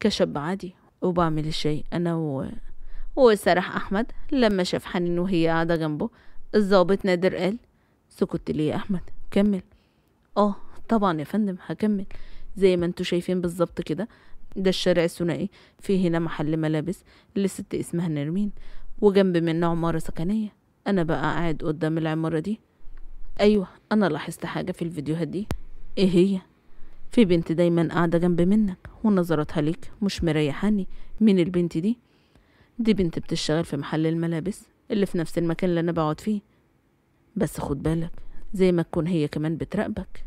كشاب عادي وبعمل الشاي انا و... وسرح احمد لما شاف حنين وهي قاعده جنبه الظابط نادر قال سكت ليه يا احمد كمل اه طبعا يا فندم هكمل زي ما انتوا شايفين بالظبط كده ده الشارع الثنائي فيه هنا محل ملابس لست اسمها نرمين وجنب منه عمارة سكنية أنا بقى قاعد قدام العمارة دي أيوة أنا لاحظت حاجة في الفيديوهات دي إيه هي؟ في بنت دايما قاعدة جنب منك ونظراتها ليك مش مريحاني مين البنت دي؟ دي بنت بتشتغل في محل الملابس اللي في نفس المكان اللي أنا بقعد فيه بس خد بالك زي ما تكون هي كمان بتراقبك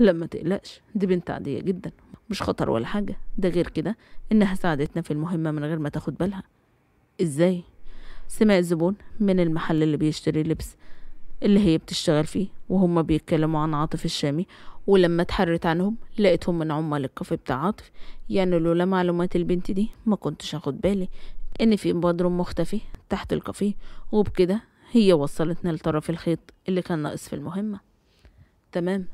لما تقلقش دي بنت عادية جدا مش خطر ولا حاجة ده غير كده إنها ساعدتنا في المهمة من غير ما تاخد بالها إزاي؟ سمع زبون من المحل اللي بيشتري لبس اللي هي بتشتغل فيه وهم بيتكلموا عن عاطف الشامي ولما اتحرت عنهم لقيتهم من عمال الكافيه بتاع عاطف يعني لولا معلومات البنت دي ما كنتش اخد بالي ان في بدر مختفي تحت الكافيه وبكده هي وصلتنا لطرف الخيط اللي كان ناقص في المهمة تمام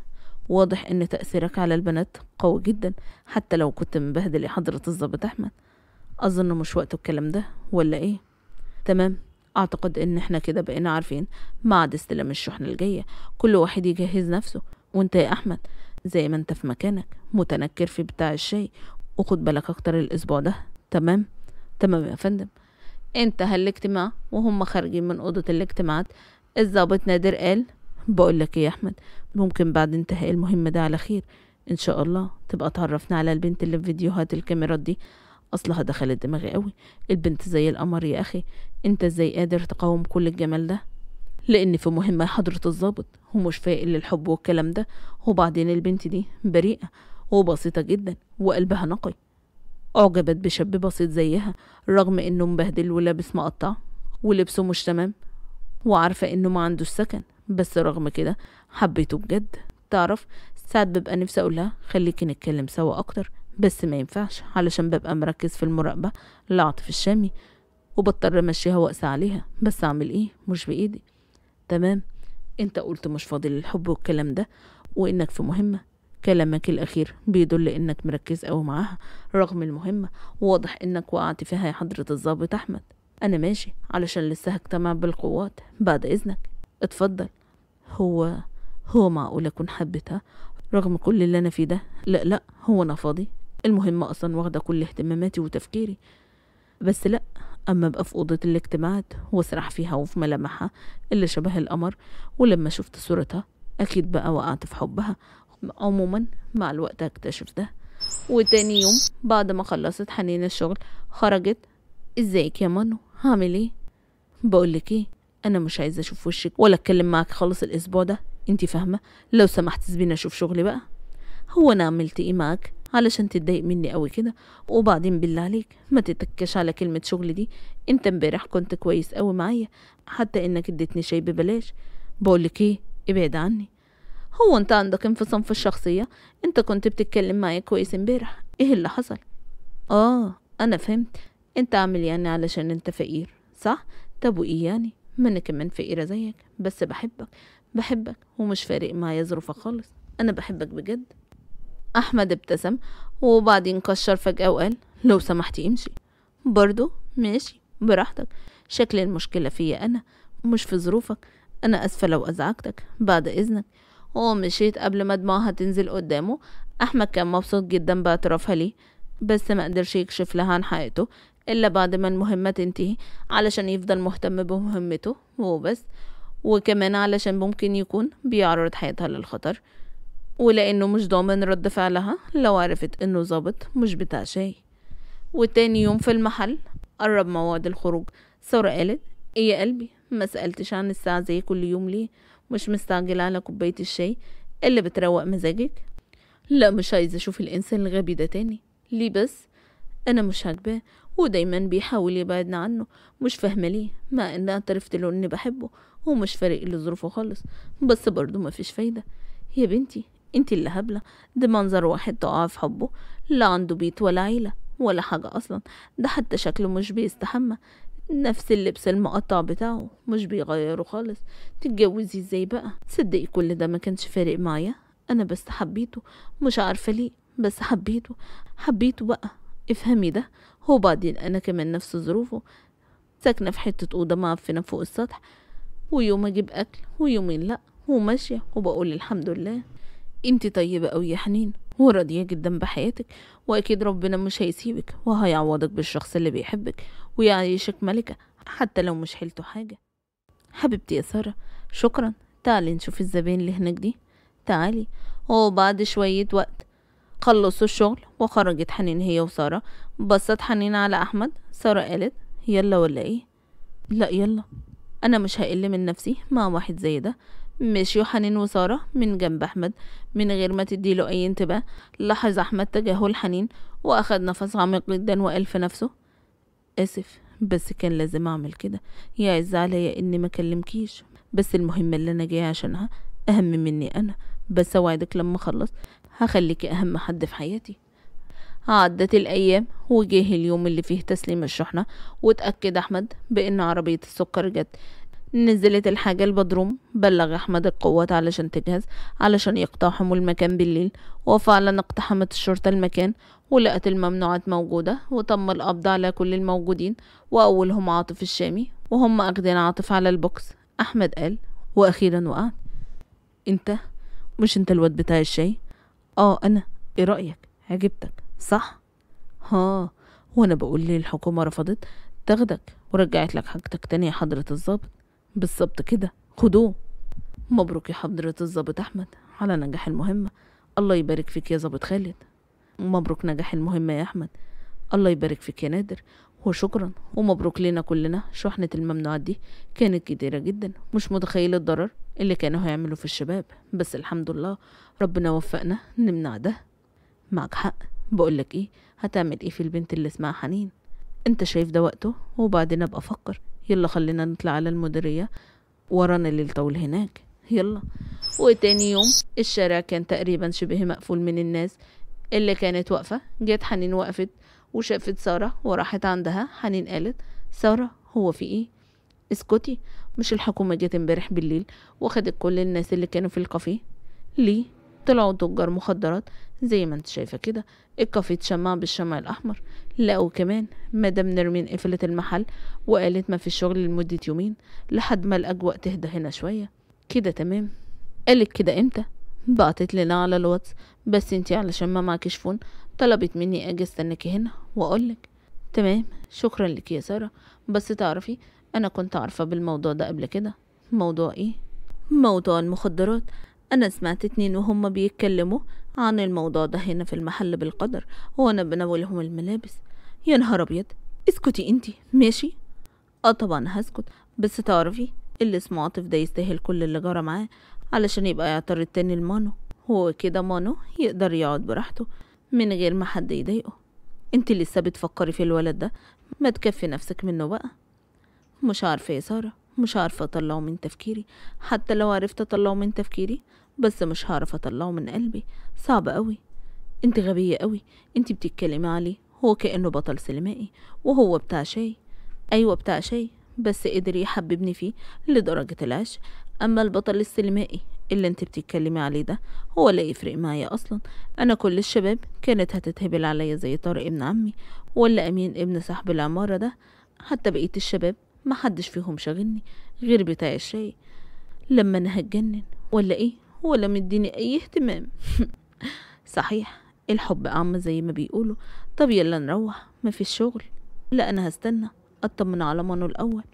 واضح ان تأثيرك على البنات قوي جدا حتى لو كنت مبهدل حضرة الظابط احمد اظن مش وقت الكلام ده ولا ايه تمام أعتقد إن إحنا كده بقينا عارفين عاد استلام الشحنة الجاية كل واحد يجهز نفسه وإنت يا أحمد زي ما إنت في مكانك متنكر في بتاع الشاي وخد بالك أكتر الأسبوع ده تمام تمام يا فندم انت هالاجتماع وهم خارجين من أوضة الاجتماعات الضابط نادر قال بقول لك ايه يا احمد ممكن بعد انتهاء المهمة ده على خير ان شاء الله تبقى تعرفنا على البنت اللي في فيديوهات الكاميرات دي اصلها دخلت دماغي قوي البنت زي القمر يا اخي انت ازاي قادر تقاوم كل الجمال ده لان في مهمه حضره الضابط ومش فايق للحب والكلام ده وبعدين البنت دي بريئه وبسيطه جدا وقلبها نقي اعجبت بشاب بسيط زيها رغم انه مبهدل ولابس مقطع ولبسه مش تمام وعارفه انه ما عنده سكن بس رغم كده حبيته بجد تعرف ساعات ببقى نفسي اقولها خليكي نتكلم سوا اكتر بس ما ينفعش علشان ببقى مركز في المراقبة لعطف الشامي وبضطر امشيها واقسى عليها بس اعمل ايه مش بايدي تمام انت قلت مش فاضي للحب والكلام ده وانك في مهمة كلامك الاخير بيدل انك مركز اوي معاها رغم المهمة واضح انك وقعت فيها يا حضرة الظابط احمد انا ماشي علشان لسه هجتمع بالقوات بعد اذنك اتفضل هو هو معقول اكون حبتها رغم كل اللي انا فيه ده لا لا هو انا فاضي المهم أصلا واخدة كل اهتماماتي وتفكيري بس لأ أما أبقى في أوضة الاجتماعات وأسرح فيها وفي ملامحها اللي شبه القمر ولما شفت صورتها أكيد بقى وقعت في حبها عموما مع الوقت أكتشف ده وتاني يوم بعد ما خلصت حنين الشغل خرجت ازيك يا منو هعمل ايه بقولك ايه انا مش عايزه اشوف وشك ولا اتكلم معاك خالص الاسبوع ده انت فاهمه لو سمحت سيبيني اشوف شغلي بقى هو انا عملت ايه معاك علشان تتضايق مني قوي كده وبعدين بالله عليك ما تتكش على كلمة شغل دي انت امبارح كنت كويس قوي معايا حتى انك اديتني شاي ببلاش بقولك ايه ابعد عني هو انت عندك انفصام في الشخصية انت كنت بتتكلم معايا كويس امبارح ايه اللي حصل اه انا فهمت انت عامل يعني علشان انت فقير صح طب وايه يعني ما انا كمان فقيرة زيك بس بحبك بحبك ومش فارق معايا ظروفك خالص انا بحبك بجد أحمد ابتسم وبعدين كشر فجأة وقال لو سمحتي امشي برضو ماشي براحتك شكل المشكلة فيا أنا مش في ظروفك أنا أسفة لو أزعجتك بعد إذنك ومشيت قبل ما دموعها تنزل قدامه أحمد كان مبسوط جدا باعترافها ليه بس ما قدرش يكشف لها عن حقيقته إلا بعد ما المهمة تنتهي علشان يفضل مهتم بمهمته وبس وكمان علشان ممكن يكون بيعرض حياتها للخطر ولأنه مش ضامن رد فعلها لو عرفت إنه ظابط مش بتاع شاي وتاني يوم في المحل قرب موعد الخروج سارة قالت إيه يا قلبي ما سألتش عن الساعة زي كل يوم ليه مش مستعجلة على كوباية الشاي اللي بتروق مزاجك لا مش عايزة أشوف الإنسان الغبي ده تاني ليه بس أنا مش عاجباه ودايما بيحاول يبعدنا عنه مش فاهمة ليه مع إني اعترفت له إني بحبه ومش فارق لظروفه خالص بس برضه مفيش فايدة يا بنتي انت اللي هبلة ده منظر واحد تقع في حبه لا عنده بيت ولا عيلة ولا حاجة أصلا ده حتى شكله مش بيستحمى نفس اللبس المقطع بتاعه مش بيغيره خالص تتجوزي ازاي بقى تصدقي كل ده ما كانش فارق معايا انا بس حبيته مش عارفه ليه بس حبيته حبيته بقى افهمي ده هو بعدين انا كمان نفس ظروفه ساكنه في حته اوضه معفنه فوق السطح ويوم اجيب اكل ويومين لا وماشيه وبقول الحمد لله انت طيبة قوي يا حنين وراضية جدا بحياتك واكيد ربنا مش هيسيبك وهيعوضك بالشخص اللي بيحبك ويعيشك ملكة حتى لو مش حيلته حاجة حبيبتي يا سارة شكرا تعالي نشوف الزبائن اللي هناك دي تعالي وبعد شوية وقت خلصوا الشغل وخرجت حنين هي وسارة بصت حنين على أحمد سارة قالت يلا ولا ايه لا يلا أنا مش هقل من نفسي مع واحد زي ده مشيو حنين وسارة من جنب أحمد من غير ما تديله أي انتباه لاحظ أحمد تجاهل حنين وأخد نفس عميق جدا وقال في نفسه آسف بس كان لازم أعمل كده يعز عليا إني ما كلمكيش بس المهمة اللي أنا جاية عشانها أهم مني أنا بس أوعدك لما أخلص هخليكي أهم حد في حياتي عدت الأيام وجه اليوم اللي فيه تسليم الشحنة وتأكد أحمد بإن عربية السكر جت نزلت الحاجة البدروم بلغ أحمد القوات علشان تجهز علشان يقتحموا المكان بالليل وفعلا اقتحمت الشرطة المكان ولقت الممنوعات موجودة وتم القبض على كل الموجودين وأولهم عاطف الشامي وهم أخدين عاطف على البوكس أحمد قال وأخيرا وقعت أنت مش أنت الواد بتاع الشاي آه أنا إيه رأيك عجبتك صح ها وأنا بقول لي الحكومة رفضت تاخدك ورجعت لك حاجتك تاني يا حضرة الظابط بالظبط كده خدوه مبروك يا حضرة الظابط أحمد على نجاح المهمة الله يبارك فيك يا ظابط خالد مبروك نجاح المهمة يا أحمد الله يبارك فيك يا نادر وشكرا ومبروك لنا كلنا شحنة الممنوعات دي كانت كتيرة جدا مش متخيل الضرر اللي كانوا هيعملوا في الشباب بس الحمد لله ربنا وفقنا نمنع ده معك حق بقولك ايه هتعمل ايه في البنت اللي اسمها حنين انت شايف ده وقته وبعدين ابقى افكر يلا خلينا نطلع على المديرية ورانا الليل طول هناك يلا وتاني يوم الشارع كان تقريبا شبه مقفول من الناس اللي كانت واقفة جت حنين وقفت وشافت سارة وراحت عندها حنين قالت سارة هو في ايه اسكتي مش الحكومة جت امبارح بالليل وخدت كل الناس اللي كانوا في الكافيه ليه طلعوا تجار مخدرات زي ما انت شايفة كده الكافيه اتشمع بالشمع الأحمر لقوا كمان مدام نرمين قفلت المحل وقالت ما في شغل لمدة يومين لحد ما الأجواء تهدى هنا شوية كده تمام قالت كده امتى بعتت لنا على الواتس بس انتي علشان ما معكيش فون طلبت مني اجي استناكي هنا واقولك تمام شكرا لك يا ساره بس تعرفي انا كنت عارفه بالموضوع ده قبل كده موضوع ايه موضوع المخدرات أنا سمعت اتنين وهم بيتكلموا عن الموضوع ده هنا في المحل بالقدر وأنا بناولهم الملابس يا نهار أبيض اسكتي انتي ماشي اه طبعا هسكت بس تعرفي اللي اسمه عاطف ده يستاهل كل اللي جرى معاه علشان يبقى يعترض تاني لمانو هو كده مانو يقدر يقعد براحته من غير ما حد يضايقه انت لسه بتفكري في الولد ده ما تكفي نفسك منه بقى مش عارفه يا ساره مش عارفة أطلعه من تفكيري حتى لو عرفت أطلعه من تفكيري بس مش هعرف أطلعه من قلبي صعب أوي انت غبية أوي انت بتتكلمي عليه هو كأنه بطل سينمائي وهو بتاع شيء أيوة بتاع شيء بس قدر يحببني فيه لدرجة العش أما البطل السينمائي اللي انت بتتكلمي عليه ده هو لا يفرق معايا أصلا أنا كل الشباب كانت هتتهبل عليا زي طارق ابن عمي ولا أمين ابن صاحب العمارة ده حتى بقية الشباب ما حدش فيهم شاغلني غير بتاع الشاي لما انا هتجنن ولا ايه ولا مديني اي اهتمام صحيح الحب اعمى زي ما بيقولوا طب يلا نروح مفيش شغل لا انا هستنى اطمن على مانو الاول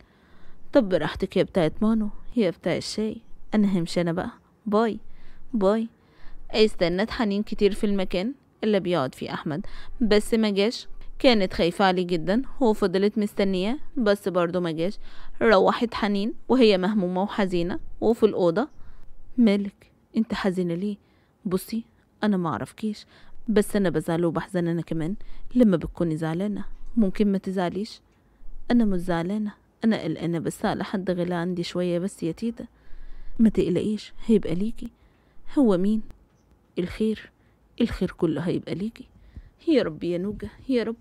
طب براحتك يا بتاعت مانو يا بتاع الشاي انا همشي انا بقى باي باي استنت حنين كتير في المكان اللي بيقعد فيه احمد بس ما جاش كانت خايفة عليه جدا وفضلت مستنياه بس برضه مجاش روحت حنين وهي مهمومة وحزينة وفي الأوضة مالك انت حزينة ليه بصي أنا معرفكيش بس أنا بزعل وبحزن أنا كمان لما بتكوني زعلانة ممكن ما تزعليش أنا مش زعلانة أنا قلقانة بس على حد غلا عندي شوية بس يا تيتا ما تقلقيش هيبقى ليكي هو مين الخير الخير كله هيبقى ليكي يا ربي يا نوجة يا رب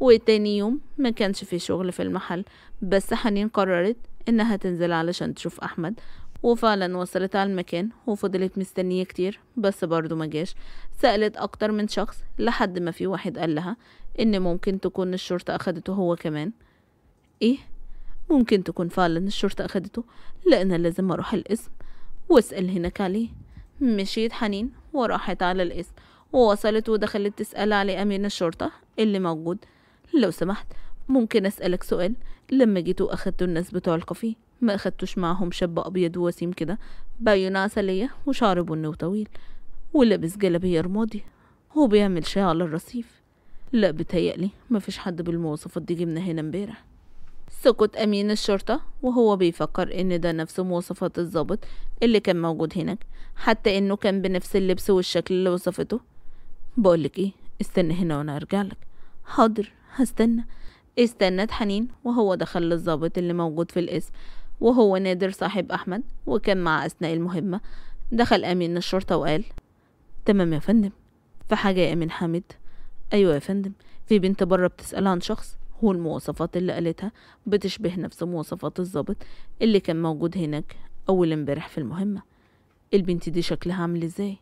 وتاني يوم ما كانش في شغل في المحل بس حنين قررت انها تنزل علشان تشوف احمد وفعلا وصلت على المكان وفضلت مستنيه كتير بس برضه ما جاش سالت اكتر من شخص لحد ما في واحد قال لها ان ممكن تكون الشرطه اخدته هو كمان ايه ممكن تكون فعلا الشرطه اخدته لان لازم اروح القسم واسال هناك عليه مشيت حنين وراحت على القسم ووصلت ودخلت تسال على امين الشرطه اللي موجود لو سمحت ممكن أسألك سؤال لما جيتوا أخدتوا الناس بتوع الكافيه ما أخدتوش معهم شاب أبيض ووسيم كده باينة عسلية وشعر بني وطويل ولابس جلابية رمادي وبيعمل شاي على الرصيف لا بتهيألي مفيش حد بالمواصفات دي جبنا هنا امبارح سكت أمين الشرطة وهو بيفكر إن ده نفس مواصفات الضابط اللي كان موجود هناك حتى إنه كان بنفس اللبس والشكل اللي وصفته بقولك إيه استنى هنا وأنا أرجعلك حاضر هستنى استنت حنين وهو دخل للظابط اللي موجود في القسم وهو نادر صاحب أحمد وكان مع أثناء المهمة دخل أمين الشرطة وقال تمام يا فندم في حاجة يا أمين حامد أيوة يا فندم في بنت بره بتسأل عن شخص والمواصفات اللي قالتها بتشبه نفس مواصفات الظابط اللي كان موجود هناك أول امبارح في المهمة البنت دي شكلها عامل ازاي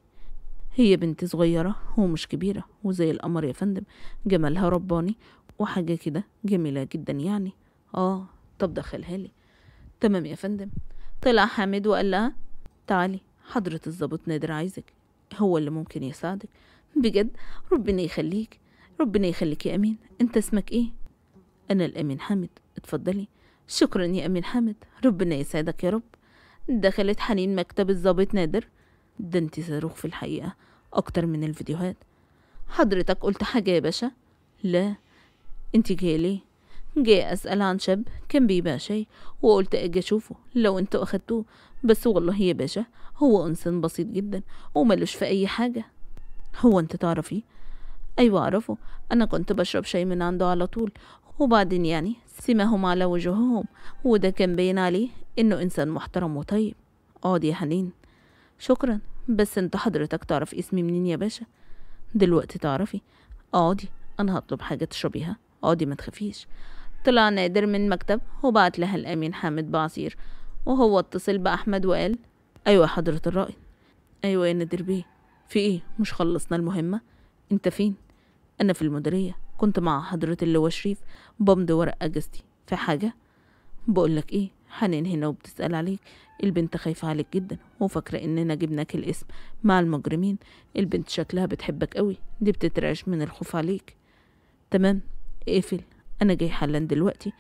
هي بنت صغيرة ومش كبيرة وزي القمر يا فندم جمالها رباني وحاجة كده جميلة جدا يعني آه طب دخلها لي تمام يا فندم طلع حامد وقال لها تعالي حضرة الظابط نادر عايزك هو اللي ممكن يساعدك بجد ربنا يخليك ربنا يخليك يا أمين أنت اسمك إيه؟ أنا الأمين حامد اتفضلي شكرا يا أمين حامد ربنا يسعدك يا رب دخلت حنين مكتب الظابط نادر ده انت صاروخ في الحقيقة أكتر من الفيديوهات حضرتك قلت حاجة يا باشا لا انتي جاية ليه جاي اسال عن شاب كان بيبيع شاي وقلت اجي اشوفه لو انتوا اخدتوه بس والله يا باشا هو انسان بسيط جدا وملوش في اي حاجه هو انت تعرفيه ايوه اعرفه انا كنت بشرب شاي من عنده على طول وبعدين يعني سماهم على وجوههم وده كان باين عليه انه انسان محترم وطيب اقعد آه، يا حنين شكرا بس انت حضرتك تعرف اسمي منين يا باشا دلوقتي تعرفي اقعدي آه، انا هطلب حاجه تشربيها اقعدي ما تخافيش طلع نادر من المكتب وبعت لها الأمين حامد بعصير وهو اتصل بأحمد وقال أيوة حضرة الرائد أيوة يا نادر بيه في إيه مش خلصنا المهمة أنت فين أنا في المديرية كنت مع حضرة اللواء شريف بمضي ورق أجازتي في حاجة بقولك إيه حنين هنا وبتسأل عليك البنت خايفة عليك جدا وفاكرة إننا جبناك الاسم مع المجرمين البنت شكلها بتحبك قوي دي بتترعش من الخوف عليك تمام اقفل انا جاي حالا دلوقتي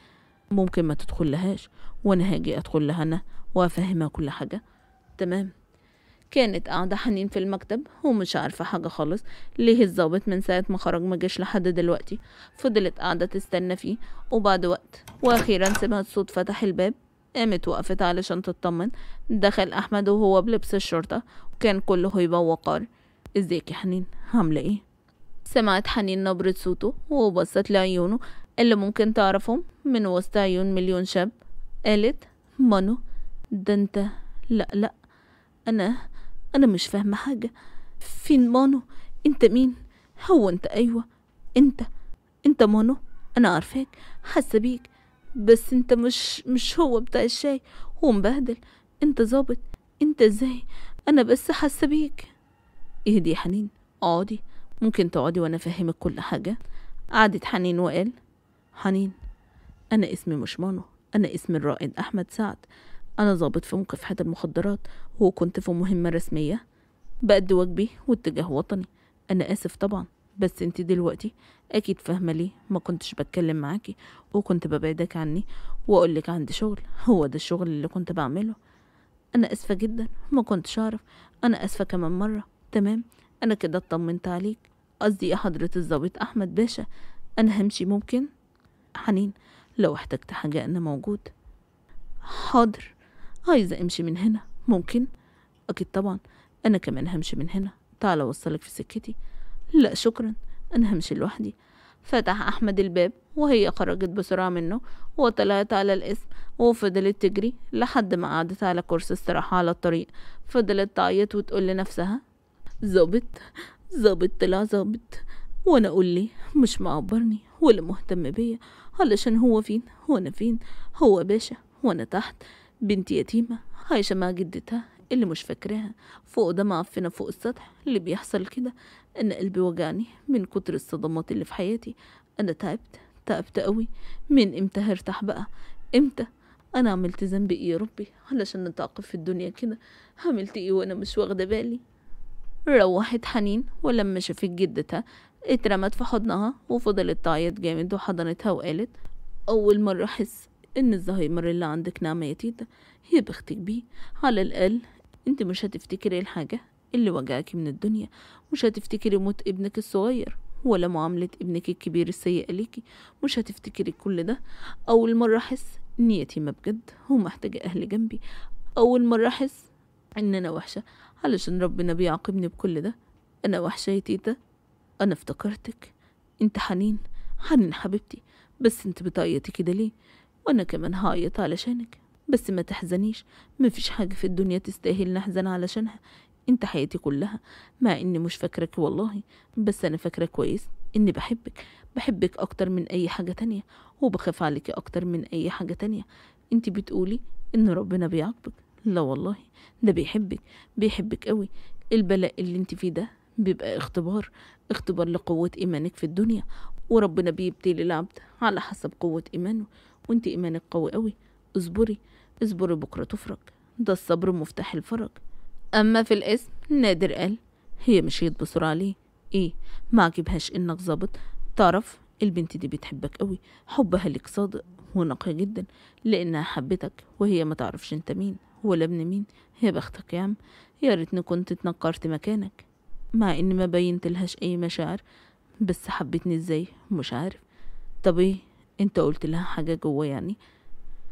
ممكن ما تدخل لهاش وانا هاجي ادخل لها انا وافهمها كل حاجة تمام كانت قاعدة حنين في المكتب ومش عارفة حاجة خالص ليه الظابط من ساعة ما خرج مجاش لحد دلوقتي فضلت قاعدة تستنى فيه وبعد وقت وأخيرا سمعت صوت فتح الباب قامت وقفت علشان تطمن دخل أحمد وهو بلبس الشرطة وكان كله هيبة ووقار ازيك يا حنين عاملة ايه سمعت حنين نبرة صوته وبصت لعيونه اللي ممكن تعرفهم من وسط عيون مليون شاب قالت مانو ده انت لا لا انا انا مش فاهمة حاجة فين مانو انت مين هو انت ايوه انت انت مانو انا عارفاك حاسة بيك بس انت مش مش هو بتاع الشاي هو مبهدل انت ظابط انت ازاي انا بس حاسة بيك اهدي يا حنين اقعدي ممكن تقعدي وانا افهمك كل حاجه قعدت حنين وقال حنين انا اسمي مش مانو انا اسمي الرائد احمد سعد انا ظابط في مكافحه المخدرات وكنت في مهمه رسميه بقد واجبي واتجاه وطني انا اسف طبعا بس انت دلوقتي اكيد فاهمه ليه ما كنتش بتكلم معاكي وكنت ببعدك عني واقول لك عندي شغل هو ده الشغل اللي كنت بعمله انا اسفه جدا ما كنتش اعرف انا اسفه كمان مره تمام أنا كده اطمنت عليك قصدي يا حضرة الظابط أحمد باشا أنا همشي ممكن؟ حنين لو احتجت حاجة أنا موجود حاضر عايزة أمشي من هنا ممكن؟ أكيد طبعا أنا كمان همشي من هنا تعالى أوصلك في سكتي لا شكرا أنا همشي لوحدي فتح أحمد الباب وهي خرجت بسرعة منه وطلعت على القسم وفضلت تجري لحد ما قعدت على كرسي استراحة على الطريق فضلت تعيط وتقول لنفسها ظابط ظابط طلع ظابط وانا اقول ليه مش معبرني ولا مهتم بيا علشان هو فين وانا فين هو باشا وانا تحت بنت يتيمة عايشة مع جدتها اللي مش فاكراها فوق ده معفنة فوق السطح اللي بيحصل كده أنا قلبي وجعني من كتر الصدمات اللي في حياتي أنا تعبت تعبت قوي من إمتى هرتاح بقى إمتى أنا عملت ذنب إيه يا ربي علشان نتعاقب في الدنيا كده عملت إيه وأنا مش واخدة بالي روحت حنين ولما شافت جدتها اترمت في حضنها وفضلت تعيط جامد وحضنتها وقالت أول مرة أحس إن الزهايمر اللي عندك نعمة يا تيتا هي بختك بيه على الأقل أنت مش هتفتكري الحاجة اللي وجعكي من الدنيا مش هتفتكري موت ابنك الصغير ولا معاملة ابنك الكبير السيئة ليكي مش هتفتكري كل ده أول مرة أحس إني يتيمة بجد ومحتاجة أهل جنبي أول مرة أحس إن أنا وحشة علشان ربنا بيعاقبني بكل ده أنا وحشة يا تيتا أنا افتكرتك انت حنين حنين حبيبتي بس انت بتعيطي كده ليه وأنا كمان هعيط علشانك بس ما تحزنيش مفيش حاجة في الدنيا تستاهل نحزن علشانها انت حياتي كلها مع اني مش فاكرك والله بس انا فاكرة كويس اني بحبك بحبك اكتر من اي حاجة تانية وبخاف عليكي اكتر من اي حاجة تانية انت بتقولي ان ربنا بيعاقبك لا والله ده بيحبك بيحبك قوي البلاء اللي انت فيه ده بيبقى اختبار اختبار لقوة إيمانك في الدنيا وربنا بيبتلي العبد على حسب قوة إيمانه وانت إيمانك قوي قوي اصبري اصبري بكرة تفرج ده الصبر مفتاح الفرج أما في الاسم نادر قال هي مشيت بسرعة ليه ايه ما عجبهاش انك ظابط تعرف البنت دي بتحبك قوي حبها لك صادق ونقي جدا لانها حبتك وهي ما تعرفش انت مين ولا ابن مين يا بختك يا عم يا ريتني كنت اتنكرت مكانك مع اني ما لهاش اي مشاعر بس حبتني ازاي مش عارف طب ايه انت قلت لها حاجه جوا يعني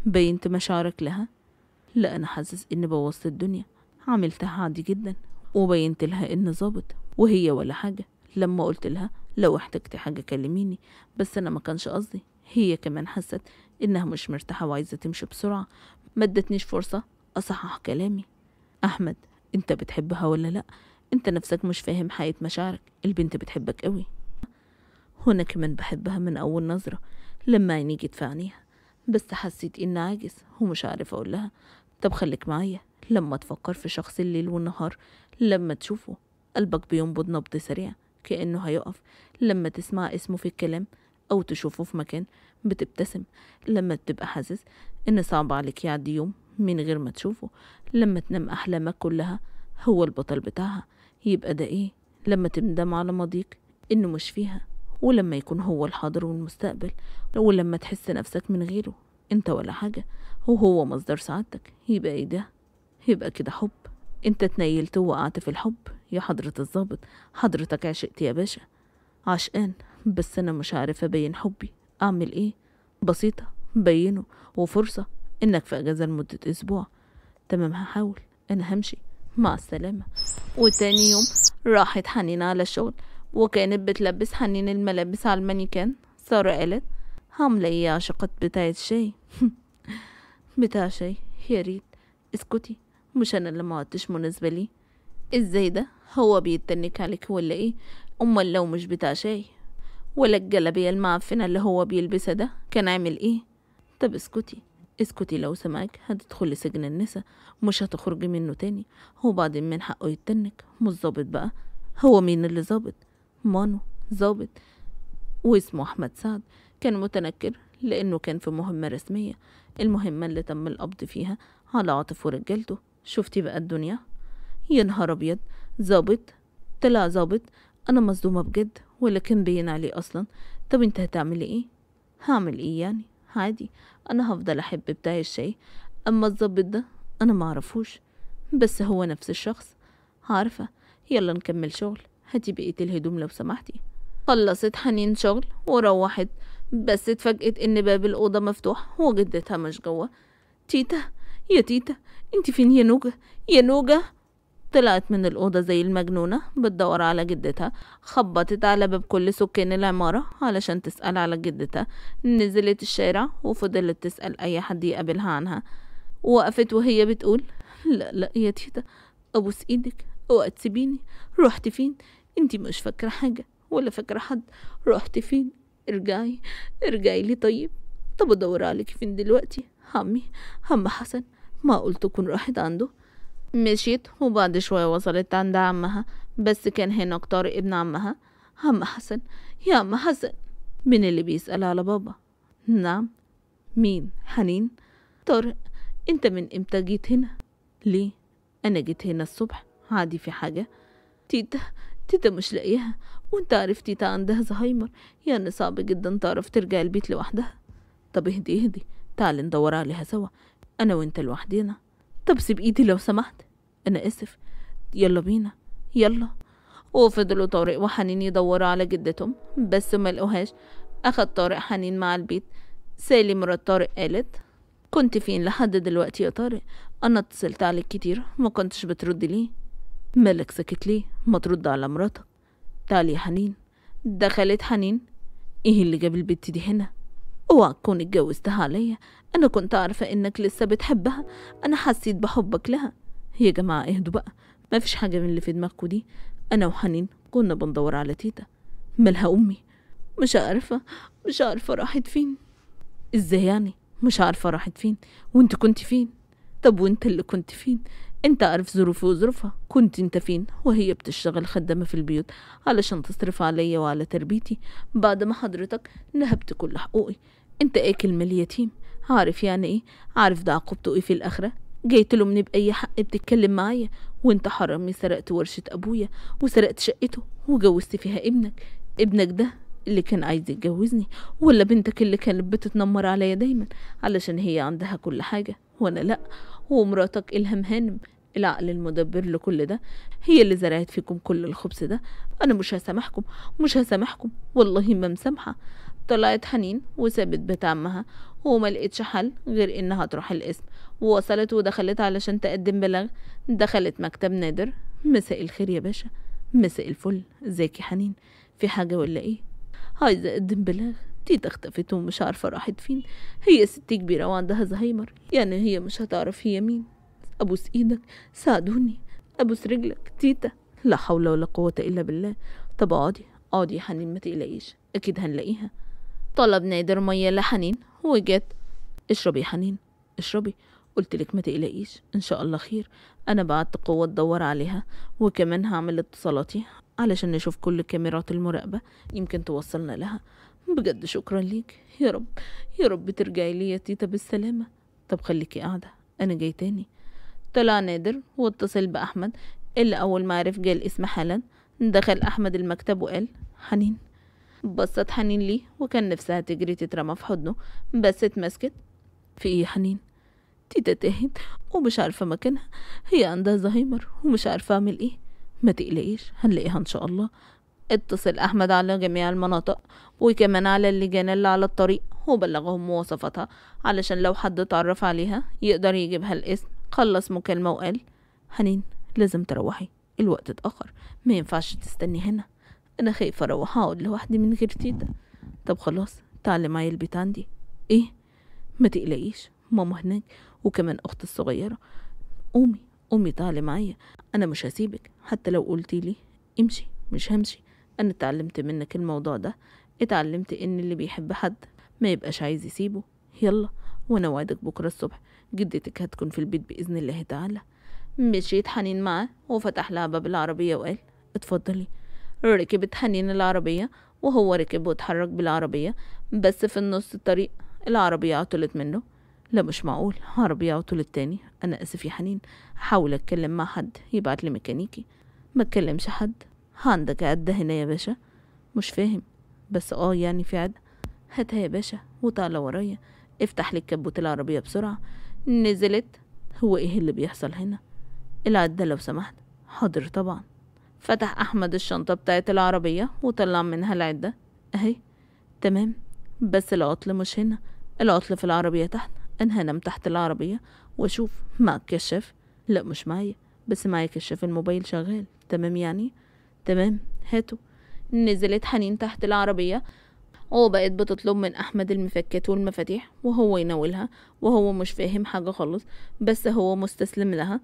بينت مشاعرك لها لا انا حاسس اني بوظت الدنيا عملتها عادي جدا وبينت لها ان ظابط وهي ولا حاجه لما قلت لها لو احتجت حاجه كلميني بس انا ما كانش قصدي هي كمان حست انها مش مرتاحه وعايزه تمشي بسرعه ما فرصه أصحح كلامي أحمد أنت بتحبها ولا لأ أنت نفسك مش فاهم حقيقة مشاعرك البنت بتحبك قوي هنا كمان بحبها من أول نظرة لما عيني جت في عينيها بس حسيت إن عاجز ومش عارف أقول لها طب خليك معايا لما تفكر في شخص الليل والنهار لما تشوفه قلبك بينبض نبض سريع كأنه هيقف لما تسمع اسمه في الكلام أو تشوفه في مكان بتبتسم لما بتبقى حاسس إن صعب عليك يعدي يوم من غير ما تشوفه لما تنام أحلامك كلها هو البطل بتاعها يبقى ده إيه لما تندم على ماضيك إنه مش فيها ولما يكون هو الحاضر والمستقبل ولما تحس نفسك من غيره انت ولا حاجة وهو مصدر سعادتك يبقى ايه ده يبقى كده حب انت تنيلت ووقعت في الحب يا حضرة الظابط حضرتك عشقت يا باشا عشقان بس انا مش عارفة ابين حبي اعمل ايه بسيطة بينه وفرصة إنك في أجازة لمدة أسبوع تمام هحاول أنا همشي مع السلامة وتاني يوم راحت حنين على الشغل وكانت بتلبس حنين الملابس على المانيكان سارة قالت عاملة ايه يا شقت بتاعة شاي بتاع شاي يا ريت اسكتي مش انا اللي ما عدتش مناسبة ليه ازاي ده هو بيتنك عليك ولا ايه امال لو مش بتاع شاي ولا الجلابية المعفنة اللي هو بيلبسها ده كان عامل ايه طب اسكتي اسكتي لو سمعك هتدخل سجن النساء ومش هتخرجي منه تاني هو بعد من حقه يتنك مش ظابط بقى هو مين اللي ظابط مانو ظابط واسمه أحمد سعد كان متنكر لأنه كان في مهمة رسمية المهمة اللي تم القبض فيها على عاطف ورجالته شفتي بقى الدنيا يا نهار أبيض ظابط طلع ظابط أنا مصدومة بجد ولا كان باين عليه أصلا طب انت هتعملي ايه هعمل ايه يعني عادي أنا هفضل أحب بتاع الشاي أما الظابط ده أنا معرفوش بس هو نفس الشخص عارفة يلا نكمل شغل هاتي بقية الهدوم لو سمحتي خلصت حنين شغل وروحت بس اتفاجئت ان باب الأوضة مفتوح وجدتها مش جوه تيتا يا تيتا انت فين يا نوجة يا نوجة طلعت من الأوضة زي المجنونة بتدور على جدتها خبطت على باب كل سكان العمارة علشان تسأل على جدتها نزلت الشارع وفضلت تسأل أي حد يقابلها عنها وقفت وهي بتقول لا لا يا تيتا أبوس إيدك اوعى تسيبيني رحت فين انتي مش فاكرة حاجة ولا فاكرة حد رحت فين ارجعي ارجعي لي طيب طب ادور عليكي فين دلوقتي عمي عم حسن ما قلت كن راحت عنده مشيت وبعد شوية وصلت عند عمها بس كان هناك طارق ابن عمها عم حسن يا عم حسن مين اللي بيسأل على بابا نعم مين حنين طارق انت من امتى جيت هنا ليه انا جيت هنا الصبح عادي في حاجة تيتا تيتا مش لاقيها وانت عارف تيتا عندها زهايمر يعني صعب جدا تعرف ترجع البيت لوحدها طب اهدي اهدي تعالي ندور عليها سوا انا وانت لوحدينا طب سيب ايدي لو سمحت انا اسف يلا بينا يلا وفضلوا طارق وحنين يدوروا على جدتهم بس ما لقوهاش اخد طارق حنين مع البيت سالي مرات طارق قالت كنت فين لحد دلوقتي يا طارق انا اتصلت عليك كتير ما كنتش بترد ليه مالك سكت ليه ما ترد على مراتك تعالي يا حنين دخلت حنين ايه اللي جاب البت دي هنا وأكون اتجوزتها ليا أنا كنت عارفة إنك لسه بتحبها أنا حسيت بحبك لها يا جماعة اهدوا بقى مفيش حاجة من اللي في دماغكوا دي أنا وحنين كنا بندور على تيتا مالها أمي مش عارفة مش عارفة راحت فين ازاي يعني مش عارفة راحت فين وانت كنت فين طب وانت اللي كنت فين انت عارف ظروفي وظروفها كنت انت فين وهي بتشتغل خدامة في البيوت علشان تصرف عليا وعلى تربيتي بعد ما حضرتك نهبت كل حقوقي انت اكل ايه من اليتيم عارف يعني ايه عارف ده عقوبته ايه في الاخره جيت له من باي حق بتتكلم معايا وانت حرامي سرقت ورشه ابويا وسرقت شقته وجوزت فيها ابنك ابنك ده اللي كان عايز يتجوزني ولا بنتك اللي كانت بتتنمر عليا دايما علشان هي عندها كل حاجه وانا لا ومراتك الهام هانم العقل المدبر لكل ده هي اللي زرعت فيكم كل الخبز ده انا مش هسامحكم مش هسامحكم والله ما مسامحه طلعت حنين وسابت بيت عمها وما لقيتش حل غير انها تروح القسم ووصلت ودخلت علشان تقدم بلغ دخلت مكتب نادر مساء الخير يا باشا مساء الفل ازيك يا حنين في حاجه ولا ايه عايزه اقدم بلاغ تيتا اختفت ومش عارفه راحت فين هي ست كبيره وعندها زهايمر يعني هي مش هتعرف هي مين ابوس ايدك ساعدوني ابوس رجلك تيتا لا حول ولا قوه الا بالله طب اقعدي اقعدي يا حنين ما تقلقيش اكيد هنلاقيها طلب نادر مية لحنين وجت اشربي يا حنين اشربي قلت لك ما تقلقيش ان شاء الله خير انا بعت قوة تدور عليها وكمان هعمل اتصالاتي علشان نشوف كل كاميرات المراقبة يمكن توصلنا لها بجد شكرا ليك يا رب يا رب ترجعي لي يا تيتا بالسلامة طب خليكي قاعدة انا جاي تاني طلع نادر واتصل بأحمد اللي أول ما عرف جه الاسم حالا دخل أحمد المكتب وقال حنين بصت حنين ليه وكان نفسها تجري تترمى في حضنه بس اتمسكت في ايه حنين تيتا تاهت ومش عارفة مكانها هي عندها زهايمر ومش عارفة اعمل ايه ما تقلقيش هنلاقيها ان شاء الله اتصل احمد على جميع المناطق وكمان على اللجان اللي على الطريق وبلغهم مواصفاتها علشان لو حد اتعرف عليها يقدر يجيبها الاسم خلص مكالمة وقال حنين لازم تروحي الوقت اتأخر ما ينفعش تستني هنا انا خايفه اروح اقعد لوحدي من غير تيتا طب خلاص تعالي معايا البيت عندي ايه ما تقلقيش ماما هناك وكمان اختي الصغيره قومي قومي تعالي معايا انا مش هسيبك حتى لو قلتي لي امشي مش همشي انا اتعلمت منك الموضوع ده اتعلمت ان اللي بيحب حد ما يبقاش عايز يسيبه يلا وانا وعدك بكره الصبح جدتك هتكون في البيت باذن الله تعالى مشيت حنين معاه وفتح لها باب العربيه وقال اتفضلي ركبت حنين العربية وهو ركب واتحرك بالعربية بس في النص الطريق العربية عطلت منه لا مش معقول عربية عطلت تاني أنا آسف يا حنين حاول أتكلم مع حد يبعت لي ميكانيكي ما أتكلمش حد عندك عدة هنا يا باشا مش فاهم بس اه يعني في عدة هاتها يا باشا وتعالى ورايا افتح لي كبوت العربية بسرعة نزلت هو ايه اللي بيحصل هنا العدة لو سمحت حاضر طبعا فتح أحمد الشنطة بتاعت العربية وطلع منها العدة أهي تمام بس العطل مش هنا العطل في العربية تحت أنا هنام تحت العربية وأشوف ما كشاف لا مش معايا بس معايا كشاف الموبايل شغال تمام يعني تمام هاتوا نزلت حنين تحت العربية وبقت بتطلب من أحمد المفكات والمفاتيح وهو يناولها وهو مش فاهم حاجة خالص بس هو مستسلم لها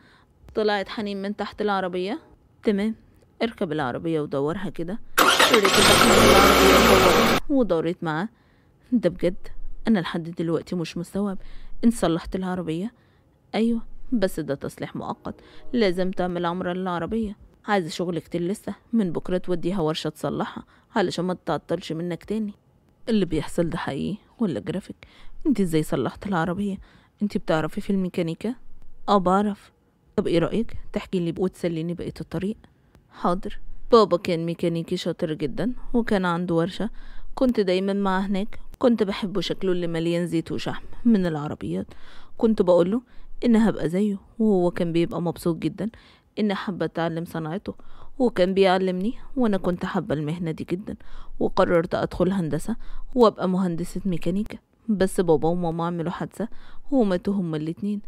طلعت حنين من تحت العربية تمام اركب العربية ودورها كده ودورت معاه ده بجد أنا لحد دلوقتي مش مستوعب إن صلحت العربية أيوة بس ده تصليح مؤقت لازم تعمل عمرة للعربية عايزة شغل كتير لسه من بكرة توديها ورشة تصلحها علشان ما تتعطلش منك تاني اللي بيحصل ده حقيقي ولا جرافيك انت ازاي صلحت العربية انت بتعرفي في الميكانيكا اه بعرف طب ايه رأيك تحكي لي وتسليني بقية الطريق حاضر بابا كان ميكانيكي شاطر جدا وكان عنده ورشة كنت دايما معاه هناك كنت بحبه شكله اللي مليان زيت وشحم من العربيات كنت بقوله إن هبقى زيه وهو كان بيبقى مبسوط جدا إن حابة أتعلم صنعته وكان بيعلمني وأنا كنت حابة المهنة دي جدا وقررت أدخل هندسة وأبقى مهندسة ميكانيكا بس بابا وماما عملوا حادثة وماتوا هما الاتنين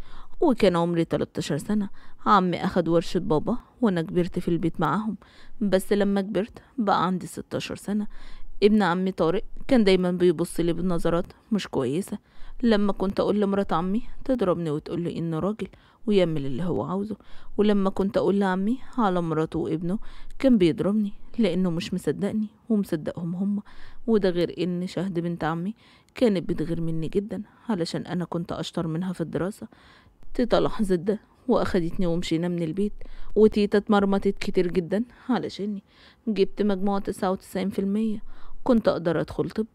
وكان عمري 13 سنة عمي أخد ورشة بابا وأنا كبرت في البيت معاهم بس لما كبرت بقى عندي 16 سنة ابن عمي طارق كان دايما بيبص لي بنظرات مش كويسة لما كنت أقول لمرات عمي تضربني وتقول لي إنه راجل ويعمل اللي هو عاوزه ولما كنت أقول لعمي على مراته وابنه كان بيضربني لأنه مش مصدقني ومصدقهم هما وده غير إن شهد بنت عمي كانت بتغير مني جدا علشان أنا كنت أشطر منها في الدراسة تيتا لاحظت ده واخدتني ومشينا من البيت وتيتا اتمرمطت كتير جدا علشاني جبت مجموعة تسعة وتسعين في المية كنت اقدر ادخل طب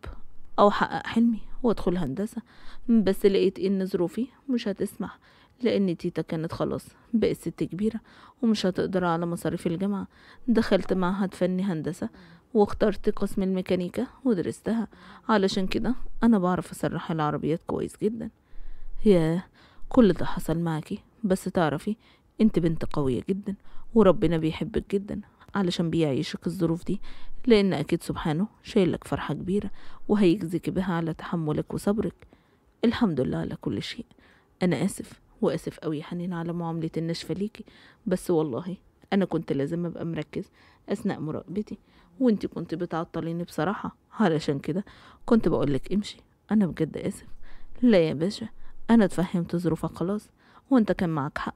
او احقق حلمي وادخل هندسة بس لقيت ان ظروفي مش هتسمح لان تيتا كانت خلاص بقت ست كبيرة ومش هتقدر على مصاريف الجامعة دخلت معهد فني هندسة واخترت قسم الميكانيكا ودرستها علشان كده انا بعرف اسرح العربيات كويس جدا ياه كل ده حصل معاكي بس تعرفي انت بنت قوية جدا وربنا بيحبك جدا علشان بيعيشك الظروف دي لأن أكيد سبحانه شايلك فرحة كبيرة وهيجزيك بها على تحملك وصبرك الحمد لله على كل شيء أنا آسف وآسف أوي حنين على معاملة النشفة ليكي بس والله أنا كنت لازم أبقى مركز أثناء مراقبتي وانت كنت بتعطليني بصراحة علشان كده كنت بقولك امشي أنا بجد آسف لا يا باشا انا اتفهمت ظروفك خلاص وانت كان معاك حق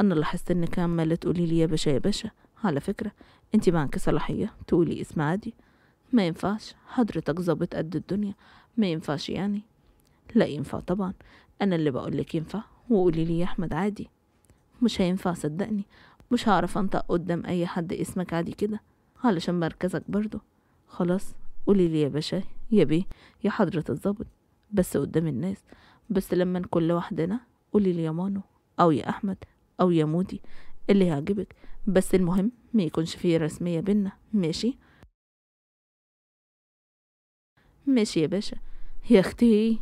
انا لاحظت انك عماله تقولي لي يا باشا يا باشا على فكره انت معاكي صلاحيه تقولي اسم عادي ما ينفعش حضرتك ظابط قد الدنيا ما ينفعش يعني لا ينفع طبعا انا اللي بقولك ينفع وقولي لي يا احمد عادي مش هينفع صدقني مش هعرف انطق قدام اي حد اسمك عادي كده علشان مركزك برضه خلاص قولي لي يا باشا يا بيه يا حضرة الظابط بس قدام الناس بس لما نكون لوحدنا قولي لي يا مانو او يا احمد او يا مودي اللي يعجبك بس المهم ما يكونش فيه رسمية بينا ماشي ماشي يا باشا يا اختي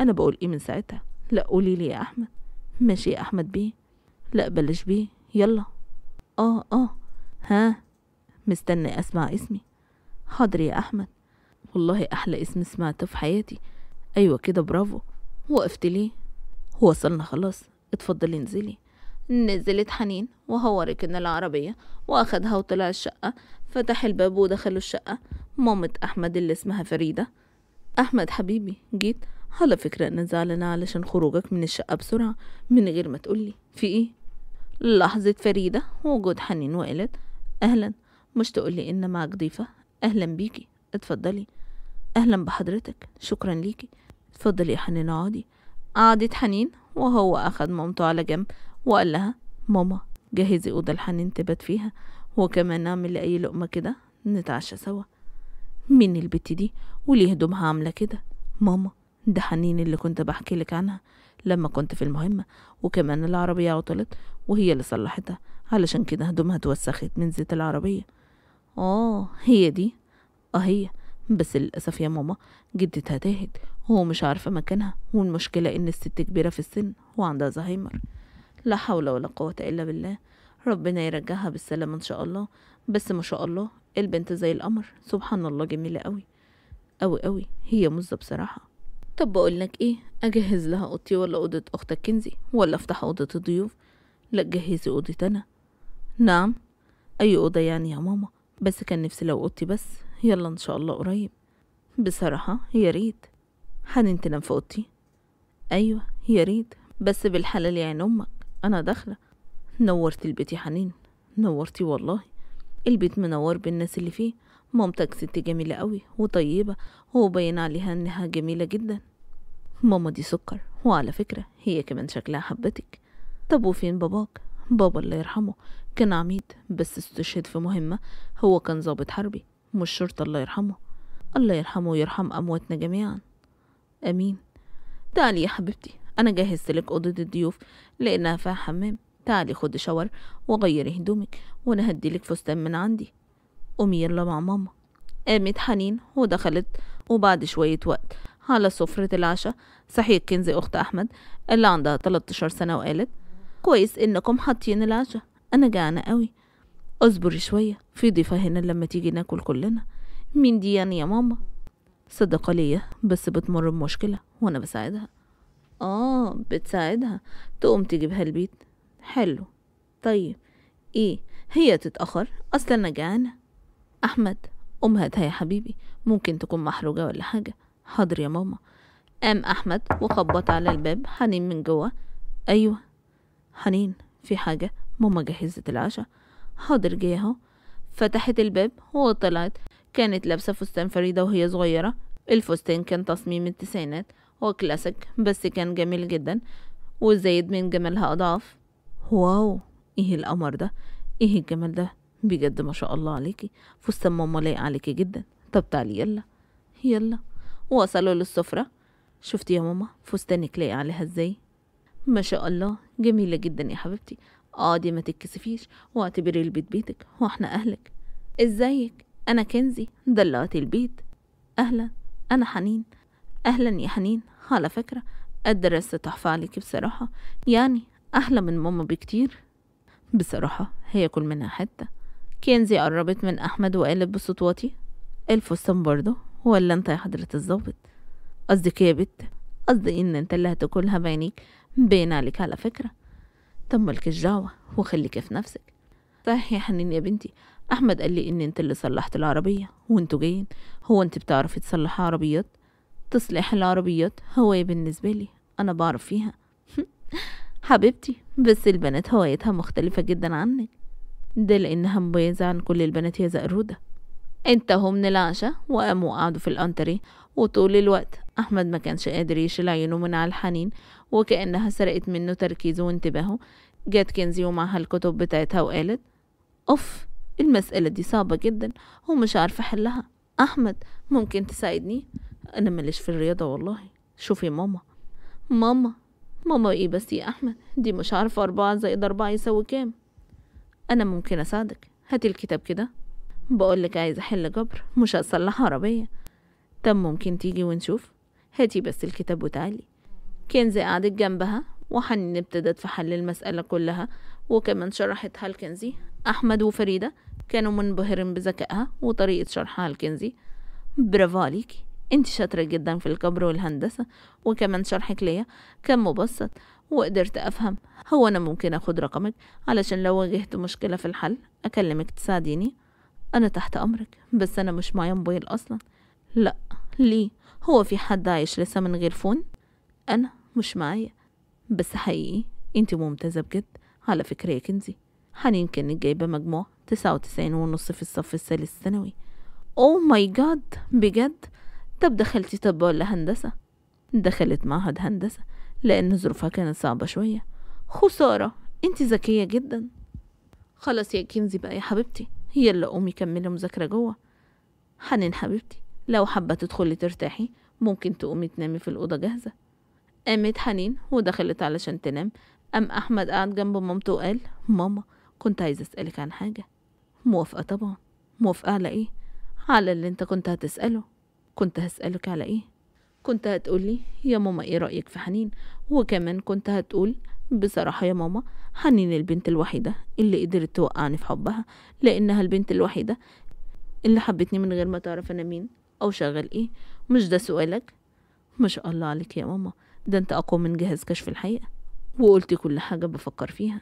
انا بقول ايه من ساعتها لا قولي لي يا احمد ماشي يا احمد بيه لا بلش بيه يلا اه اه ها مستني اسمع اسمي حاضر يا احمد والله احلى اسم سمعته في حياتي ايوه كده برافو وقفت ليه وصلنا خلاص اتفضلي انزلي نزلت حنين وهو ركن العربية وأخدها وطلع الشقة فتح الباب ودخلوا الشقة مامة أحمد اللي اسمها فريدة أحمد حبيبي جيت على فكرة أنا زعلانة علشان خروجك من الشقة بسرعة من غير ما تقولي في إيه لحظة فريدة وجود حنين وقالت أهلا مش تقولي إن معك ضيفة أهلا بيكي اتفضلي أهلا بحضرتك شكرا ليكي اتفضلي يا حنين اقعدي قعدت حنين وهو أخد مامته على جنب وقال لها ماما جهزي أوضة لحنين تبات فيها وكمان نعمل أي لقمة كده نتعشى سوا مين البت دي وليه هدومها عاملة كده ماما ده حنين اللي كنت بحكي لك عنها لما كنت في المهمة وكمان العربية عطلت وهي اللي صلحتها علشان كده هدومها اتوسخت من زيت العربية اه هي دي اه هي بس للأسف يا ماما جدتها تاهت مش عارفة مكانها والمشكلة إن الست كبيرة في السن وعندها زهايمر لا حول ولا قوة إلا بالله ربنا يرجعها بالسلامة إن شاء الله بس ما شاء الله البنت زي القمر سبحان الله جميلة قوي قوي قوي هي مزة بصراحة طب بقولك ايه اجهز لها اوضتي ولا اوضة اختك كنزي ولا افتح اوضة الضيوف لا جهزي اوضتي انا نعم اي اوضة يعني يا ماما بس كان نفسي لو اوضتي بس يلا ان شاء الله قريب بصراحة يا ريت حنين تنام في اوضتي ايوه يا ريت بس بالحلال يا يعني عين امك انا داخلة نورتي البيت يا حنين نورتي والله البيت منور بالناس اللي فيه مامتك ست جميلة قوي وطيبة وباين عليها انها جميلة جدا ماما دي سكر وعلى فكرة هي كمان شكلها حبتك طب وفين باباك بابا الله يرحمه كان عميد بس استشهد في مهمة هو كان ظابط حربي مش الشرطة الله يرحمه الله يرحمه ويرحم أمواتنا جميعا أمين تعالي يا حبيبتي أنا جهزت لك أوضة الضيوف لأنها فيها حمام تعالي خدي شاور وغيري هدومك وأنا هديلك فستان من عندي قومي يلا مع ماما قامت حنين ودخلت وبعد شوية وقت على سفرة العشاء صحيت كنز أخت أحمد اللي عندها 13 سنة وقالت كويس إنكم حاطين العشاء أنا جعانة قوي اصبري شوية في ضيفة هنا لما تيجي ناكل كلنا مين دي يعني يا ماما صدقة ليا بس بتمر بمشكلة وأنا بساعدها آه بتساعدها تقوم تجيبها البيت حلو طيب إيه هي تتأخر أصلا أنا جعانة أحمد قوم هاتها يا حبيبي ممكن تكون محروجة ولا حاجة حاضر يا ماما قام أحمد وخبط على الباب حنين من جوه أيوة حنين في حاجة ماما جهزت العشاء حاضر جه اهو فتحت الباب وطلعت كانت لابسة فستان فريدة وهي صغيرة الفستان كان تصميم التسعينات وكلاسيك بس كان جميل جدا وزايد من جمالها أضعاف واو ايه القمر ده ايه الجمال ده بجد ما شاء الله عليكي فستان ماما لايق عليكي جدا طب تعالي يلا يلا وصلوا للسفرة شفتي يا ماما فستانك لايق عليها ازاي ما شاء الله جميلة جدا يا حبيبتي اقعدي ما تتكسفيش واعتبري البيت بيتك واحنا اهلك ازيك انا كنزي دلعت البيت اهلا انا حنين اهلا يا حنين على فكرة الدرس تحفة عليكي بصراحة يعني احلى من ماما بكتير بصراحة هي كل منها حتة كنزي قربت من احمد وقالت بصوت واطي الفستان برضه ولا انت يا حضرة الظابط قصدك يا بت قصدي ان انت اللي هتاكلها بعينيك باين عليك على فكرة طب مالك الجعوة وخليك في نفسك صح يا حنين يا بنتي أحمد قال لي إن أنت اللي صلحت العربية وأنتوا جايين هو أنت بتعرفي تصلحي عربيات تصليح العربيات هواية بالنسبة لي أنا بعرف فيها حبيبتي بس البنات هوايتها مختلفة جدا عنك ده لأنها مميزة عن كل البنات يا زقرودة هم من العشاء وقاموا قعدوا في الأنتري وطول الوقت أحمد ما كانش قادر يشيل عينه من على الحنين وكأنها سرقت منه تركيزه وانتباهه جت كنزي ومعها الكتب بتاعتها وقالت أوف المسألة دي صعبة جدا ومش عارفة حلها أحمد ممكن تساعدني أنا ماليش في الرياضة والله شوفي ماما ماما ماما إيه بس يا أحمد دي مش عارفة أربعة زائد أربعة يساوي كام أنا ممكن أساعدك هاتي الكتاب كده بقولك عايزة أحل جبر مش هصلح عربية طب ممكن تيجي ونشوف هاتي بس الكتاب وتعالي كنزي قعدت جنبها وحنين ابتدت في حل المسألة كلها وكمان شرحتها لكنزي أحمد وفريدة كانوا منبهرين بذكائها وطريقة شرحها لكنزي برافو عليكي انت شاطرة جدا في القبر والهندسة وكمان شرحك ليا كان مبسط وقدرت أفهم هو أنا ممكن أخد رقمك علشان لو واجهت مشكلة في الحل أكلمك تساعديني أنا تحت أمرك بس أنا مش معايا موبايل أصلا لأ ليه هو في حد عايش لسه من غير فون أنا مش معايا بس حقيقي انت ممتازة بجد على فكرة يا كنزي حنين كانت جايبة مجموع تسعة وتسعين ونص في الصف الثالث الثانوي اوه ماي جاد بجد طب دخلتي طب ولا هندسة دخلت معهد هندسة لأن ظروفها كانت صعبة شوية خسارة انت ذكية جدا خلاص يا كنزي بقى يا حبيبتي يلا قومي كملي مذاكرة جوه حنين حبيبتي لو حابة تدخلي ترتاحي ممكن تقومي تنامي في الأوضة جاهزة قامت حنين ودخلت علشان تنام قام أحمد قعد جنب مامته وقال ماما كنت عايز أسألك عن حاجة موافقة طبعا موافقة على إيه؟ على اللي أنت كنت هتسأله كنت هسألك على إيه؟ كنت هتقولي يا ماما إيه رأيك في حنين وكمان كنت هتقول بصراحة يا ماما حنين البنت الوحيدة اللي قدرت توقعني في حبها لأنها البنت الوحيدة اللي حبتني من غير ما تعرف أنا مين أو شغال إيه مش ده سؤالك ما شاء الله عليك يا ماما ده انت اقوى من جهاز كشف الحقيقة وقلت كل حاجة بفكر فيها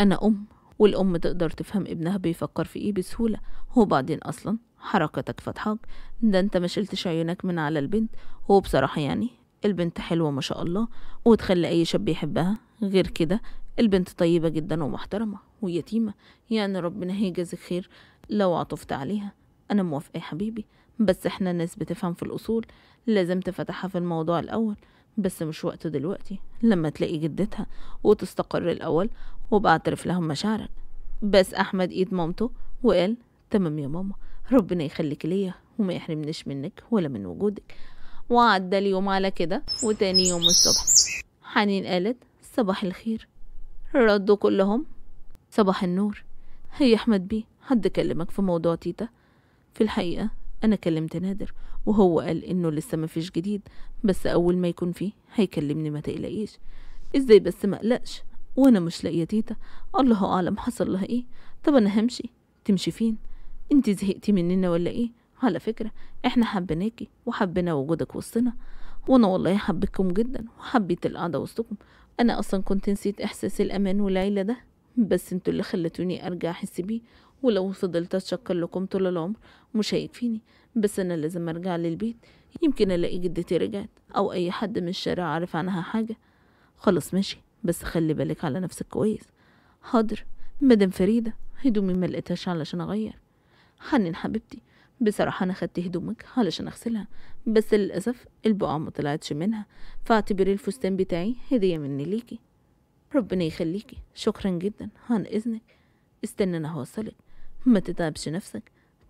انا ام والام تقدر تفهم ابنها بيفكر في ايه بسهولة وبعدين اصلا حركتك فتحاك ده انت ما شلتش عيونك من على البنت وبصراحة يعني البنت حلوة ما شاء الله وتخلي أي شاب يحبها غير كده البنت طيبة جدا ومحترمة ويتيمة يعني ربنا هيجازيك خير لو عطفت عليها أنا موافقة يا حبيبي بس احنا ناس بتفهم في الأصول لازم تفتحها في الموضوع الأول بس مش وقته دلوقتي لما تلاقي جدتها وتستقر الأول وبعترف لهم مشاعرك بس أحمد إيد مامته وقال تمام يا ماما ربنا يخليك ليا وما يحرمنيش منك ولا من وجودك وعدى اليوم على كده وتاني يوم الصبح حنين قالت صباح الخير ردوا كلهم صباح النور هي أحمد بيه حد كلمك في موضوع تيتا في الحقيقة أنا كلمت نادر وهو قال إنه لسه ما فيش جديد بس أول ما يكون فيه هيكلمني ما تقلقيش إزاي بس ما قلقش وأنا مش لاقية تيتا الله أعلم حصل لها إيه طب أنا همشي تمشي فين انت زهقتي مننا ولا إيه على فكرة إحنا حبيناكي وحبينا وجودك وسطنا وأنا والله حبيتكم جدا وحبيت القعدة وسطكم أنا أصلا كنت نسيت إحساس الأمان والعيلة ده بس انتوا اللي خلتوني أرجع أحس بيه ولو فضلت اتشكر لكم طول العمر مش هيكفيني بس انا لازم ارجع للبيت يمكن الاقي جدتي رجعت او اي حد من الشارع عارف عنها حاجه خلاص ماشي بس خلي بالك على نفسك كويس حاضر مدام فريده هدومي ما لقيتهاش علشان اغير حنين حبيبتي بصراحة أنا خدت هدومك علشان أغسلها بس للأسف البقعة ما طلعتش منها فاعتبري الفستان بتاعي هدية مني ليكي ربنا يخليكي شكرا جدا عن إذنك استنى أنا هوصلك ما تتعبش نفسك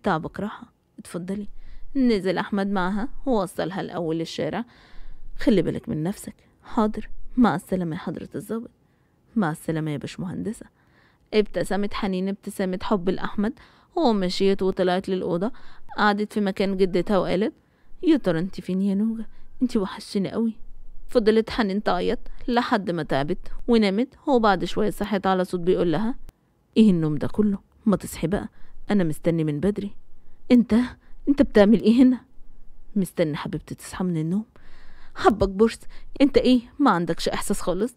تعبك راحة اتفضلي نزل أحمد معها ووصلها الأول الشارع خلي بالك من نفسك حاضر مع السلامة يا حضرة الظابط مع السلامة يا باشمهندسة ابتسمت حنين ابتسامة حب لأحمد ومشيت وطلعت للأوضة قعدت في مكان جدتها وقالت يا ترى انت فين يا نوجة انت وحشني قوي فضلت حنين تعيط لحد ما تعبت ونامت وبعد شوية صحت على صوت بيقول لها ايه النوم ده كله ما تصحي بقى انا مستني من بدري انت انت بتعمل ايه هنا مستني حبيبتي تصحى من النوم حبك بورس انت ايه ما عندكش احساس خالص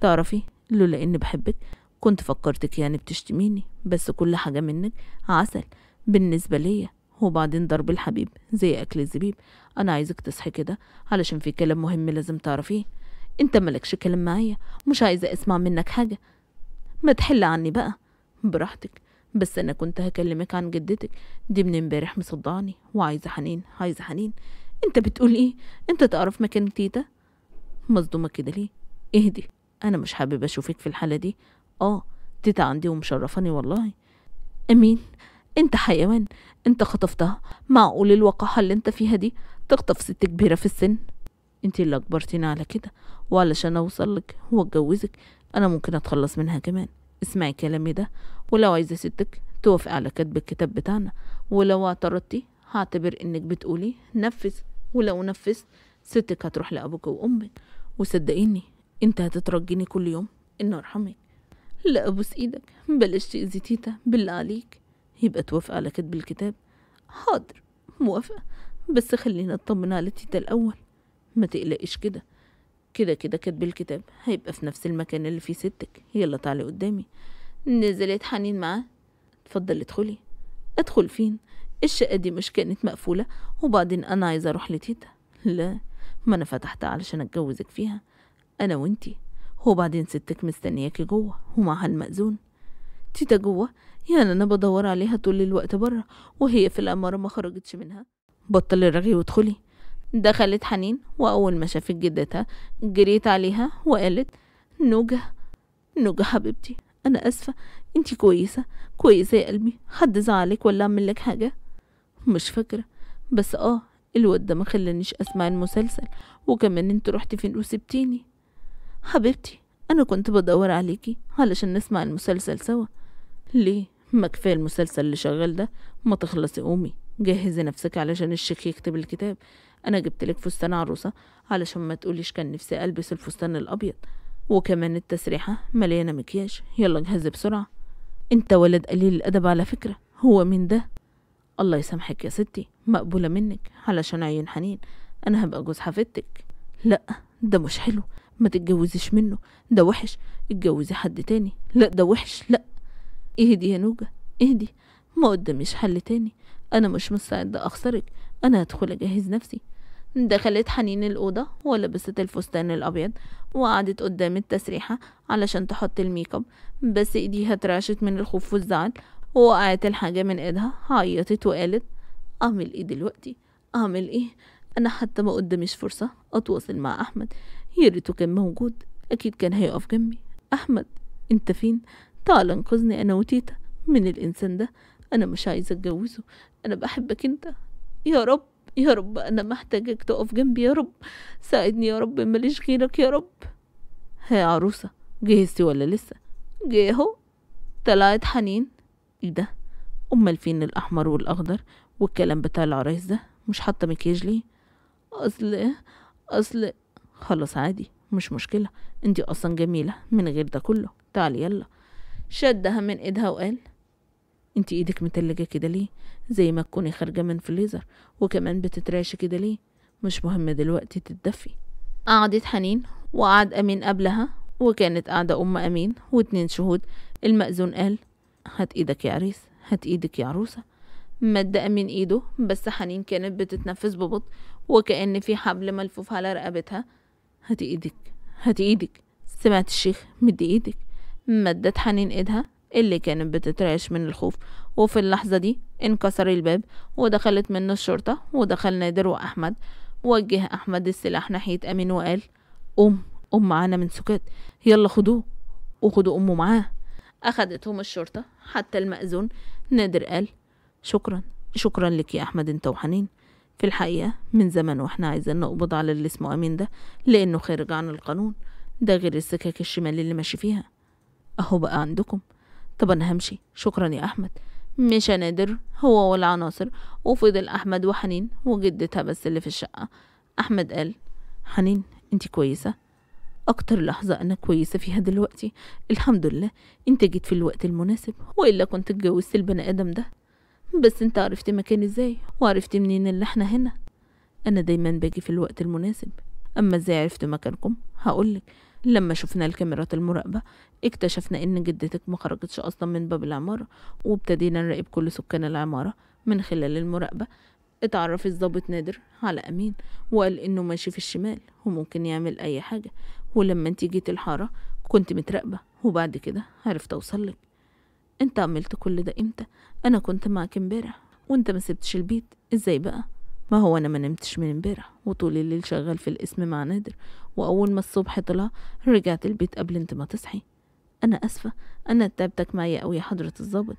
تعرفي لولا اني بحبك كنت فكرتك يعني بتشتميني بس كل حاجه منك عسل بالنسبه ليا وبعدين ضرب الحبيب زي اكل الزبيب انا عايزك تصحي كده علشان في كلام مهم لازم تعرفيه انت مالكش كلام معايا مش عايزه اسمع منك حاجه ما تحل عني بقى براحتك بس انا كنت هكلمك عن جدتك دي من امبارح مصدعني وعايزه حنين عايزه حنين انت بتقول ايه انت تعرف مكان تيتا مصدومه كده ليه اهدي انا مش حابب اشوفك في الحاله دي اه تيتا عندي ومشرفاني والله امين انت حيوان انت خطفتها معقول الوقاحه اللي انت فيها دي تخطف ست كبيره في السن انت اللي اجبرتيني على كده وعلشان اوصل لك واتجوزك انا ممكن اتخلص منها كمان اسمعي كلامي ده ولو عايزة ستك توافقي على كتب الكتاب بتاعنا ولو اعترضتي هعتبر انك بتقولي نفذ ولو نفذت ستك هتروح لابوك وامك وصدقيني انت هتترجيني كل يوم ان ارحمك لا ابوس ايدك بلاش تاذي تيتا بالله عليك يبقى توافق على كتب الكتاب حاضر موافقه بس خلينا نطمن على تيتا الاول ما تقلقش كده كده كده كاتب الكتاب هيبقى في نفس المكان اللي فيه ستك يلا تعالي قدامي نزلت حنين معاه اتفضل ادخلي ادخل فين الشقة دي مش كانت مقفولة وبعدين انا عايزة اروح لتيتا لا ما انا فتحتها علشان اتجوزك فيها انا وانتي وبعدين ستك مستنياكي جوه ومعها المأذون تيتا جوه يعني انا بدور عليها طول الوقت بره وهي في العمارة ما خرجتش منها بطل الرغي وادخلي دخلت حنين وأول ما شافت جدتها جريت عليها وقالت نوجة نوجة حبيبتي أنا آسفة أنتي كويسة كويسة يا قلبي حد زعلك ولا عملك لك حاجة مش فاكرة بس آه الواد ده ما خلانيش أسمع المسلسل وكمان أنت رحت فين وسبتيني حبيبتي أنا كنت بدور عليكي علشان نسمع المسلسل سوا ليه ما كفاية المسلسل اللي شغال ده ما تخلصي قومي جهزي نفسك علشان الشيخ يكتب الكتاب أنا جبت لك فستان عروسة علشان ما تقوليش كان نفسي ألبس الفستان الأبيض وكمان التسريحة مليانة مكياج يلا جهزي بسرعة أنت ولد قليل الأدب على فكرة هو مين ده؟ الله يسامحك يا ستي مقبولة منك علشان عين حنين أنا هبقى جوز حفيدتك لأ ده مش حلو ما تتجوزيش منه ده وحش اتجوزي حد تاني لأ ده وحش لأ اهدي يا نوجة اهدي ما قداميش حل تاني أنا مش مستعدة أخسرك أنا هدخل أجهز نفسي دخلت حنين الأوضة ولبست الفستان الأبيض وقعدت قدام التسريحة علشان تحط الميك اب بس ايديها اترعشت من الخوف والزعل ووقعت الحاجة من ايدها عيطت وقالت أعمل ايه دلوقتي أعمل ايه أنا حتى ما قداميش فرصة أتواصل مع أحمد يا ريته كان موجود أكيد كان هيقف جنبي أحمد أنت فين تعال انقذني أنا وتيتا من الإنسان ده أنا مش عايزة أتجوزه أنا بحبك أنت يا رب يا رب أنا محتاجك تقف جنبي يا رب ساعدني يا رب ماليش غيرك يا رب ها عروسة جهزتي ولا لسه جه اهو طلعت حنين ايه ده أم الفين الأحمر والأخضر والكلام بتاع العرايس ده مش حاطة مكياج ليه أصل أصل خلاص عادي مش مشكلة انتي أصلا جميلة من غير ده كله تعالي يلا شدها من ايدها وقال انت ايدك متلجة كده ليه زي ما تكوني خارجة من فليزر وكمان بتترعش كده ليه مش مهم دلوقتي تتدفي قعدت حنين وقعد أمين قبلها وكانت قاعدة أم أمين واتنين شهود المأذون قال هات إيدك يا عريس هات إيدك يا عروسة مد أمين إيده بس حنين كانت بتتنفس ببطء وكأن في حبل ملفوف على رقبتها هات إيدك هات إيدك سمعت الشيخ مد إيدك مدت حنين إيدها اللي كانت بتترعش من الخوف وفي اللحظة دي انكسر الباب ودخلت منه الشرطة ودخل نادر وأحمد وجه أحمد السلاح ناحية أمين وقال قوم قوم معانا من سكات يلا خدوه وخدوا أمه معاه أخدتهم الشرطة حتى المأذون نادر قال شكرا شكرا لك يا أحمد أنت وحنين في الحقيقة من زمن وإحنا عايزين نقبض على اللي اسمه أمين ده لأنه خارج عن القانون ده غير السكك الشمال اللي ماشي فيها أهو بقى عندكم طب أنا همشي شكرا يا أحمد مشى نادر هو والعناصر وفضل أحمد وحنين وجدتها بس اللي في الشقة أحمد قال حنين أنت كويسة أكتر لحظة أنا كويسة فيها دلوقتي الحمد لله أنت جيت في الوقت المناسب وإلا كنت اتجوزت البني آدم ده بس أنت عرفت مكان إزاي وعرفت منين اللي إحنا هنا أنا دايما باجي في الوقت المناسب أما إزاي عرفت مكانكم هقولك لما شفنا الكاميرات المراقبة اكتشفنا إن جدتك مخرجتش أصلا من باب العمارة وابتدينا نراقب كل سكان العمارة من خلال المراقبة اتعرف الظابط نادر على أمين وقال إنه ماشي في الشمال وممكن يعمل أي حاجة ولما انت جيت الحارة كنت متراقبة وبعد كده عرفت أوصلك انت عملت كل ده امتى انا كنت معاك امبارح وانت ما سبتش البيت ازاي بقى ما هو انا ما نمتش من امبارح وطول الليل شغال في الاسم مع نادر واول ما الصبح طلع رجعت البيت قبل انت ما تصحي انا اسفه انا تعبتك معايا قوي يا حضره الظابط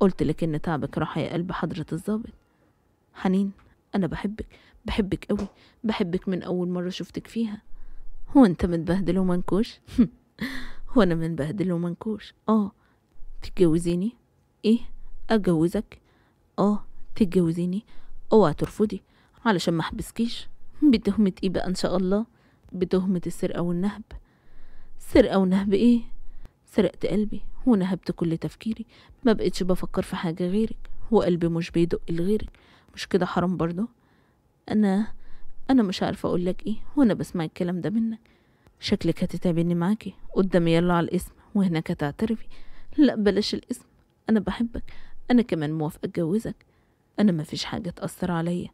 قلت لك ان تعبك راح يا قلب حضره الظابط حنين انا بحبك بحبك قوي بحبك من اول مره شفتك فيها هو انت متبهدل ومنكوش هو انا منبهدل ومنكوش اه تتجوزيني ايه أجوزك اه تتجوزيني اوعى ترفضي علشان ما احبسكيش بتهمة ايه بقى ان شاء الله بتهمة السرقة والنهب سرقة ونهب ايه سرقت قلبي ونهبت كل تفكيري ما بقتش بفكر في حاجة غيرك وقلبي مش بيدق لغيرك مش كده حرام برضه انا انا مش عارفة اقولك ايه وانا بسمع الكلام ده منك شكلك هتتعبني معاكي قدامي يلا على الاسم وهناك هتعترفي لا بلاش الاسم انا بحبك انا كمان موافقه اتجوزك أنا مفيش حاجة تأثر عليا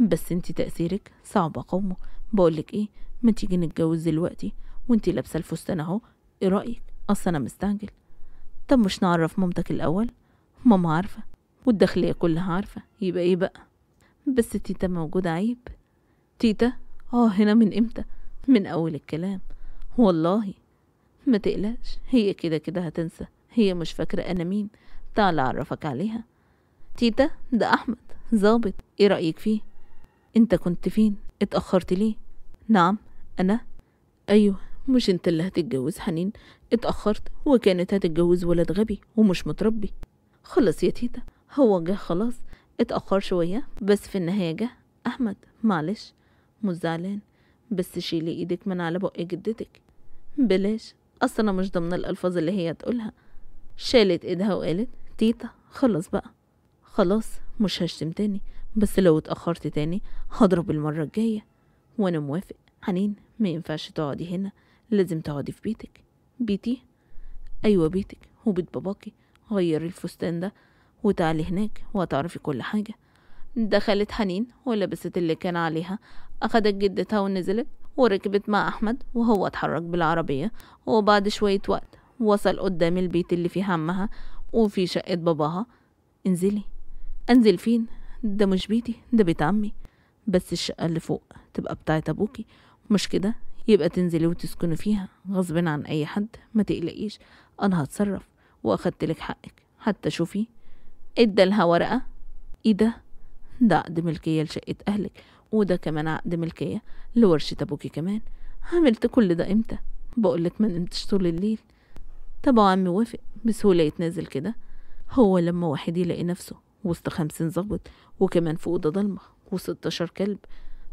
بس انتي تأثيرك صعب أقاومه بقولك ايه ما تيجي نتجوز دلوقتي وانتي لابسة الفستان اهو ايه رأيك أصل أنا مستعجل طب مش نعرف مامتك الأول ماما عارفة والداخلية كلها عارفة يبقى ايه بقى بس تيتا موجودة عيب تيتا اه هنا من امتى من أول الكلام والله ما تقلقش هي كده كده هتنسى هي مش فاكرة أنا مين تعال أعرفك عليها تيتا ده أحمد ظابط إيه رأيك فيه؟ أنت كنت فين؟ اتأخرت ليه؟ نعم أنا؟ أيوه مش أنت اللي هتتجوز حنين اتأخرت وكانت هتتجوز ولد غبي ومش متربي خلص يا تيتا هو جه خلاص اتأخر شوية بس في النهاية جه أحمد معلش مش زعلان بس شيلي ايدك من على بق جدتك بلاش أصلا أنا مش ضمن الألفاظ اللي هي تقولها شالت ايدها وقالت تيتا خلص بقى خلاص مش هشتم تاني بس لو اتأخرت تاني هضرب المرة الجاية وأنا موافق حنين ما ينفعش تقعدي هنا لازم تقعدي في بيتك بيتي أيوة بيتك وبيت باباكي غيري الفستان ده وتعالي هناك وهتعرفي كل حاجة دخلت حنين ولبست اللي كان عليها أخدت جدتها ونزلت وركبت مع أحمد وهو اتحرك بالعربية وبعد شوية وقت وصل قدام البيت اللي فيه عمها وفي شقة باباها انزلي انزل فين ده مش بيتي ده بيت عمي بس الشقة اللي فوق تبقى بتاعة أبوكي مش كده يبقى تنزلي وتسكني فيها غصب عن أي حد ما تقلقيش أنا هتصرف وأخدت لك حقك حتى شوفي ادالها ورقة ايه ده ده عقد ملكية لشقة أهلك وده كمان عقد ملكية لورشة أبوكي كمان عملت كل ده إمتى بقولك ما نمتش طول الليل طبعا عمي وافق بسهولة يتنازل كده هو لما واحد يلاقي نفسه وسط خمسين ظابط وكمان في أوضة ضلمة وستاشر كلب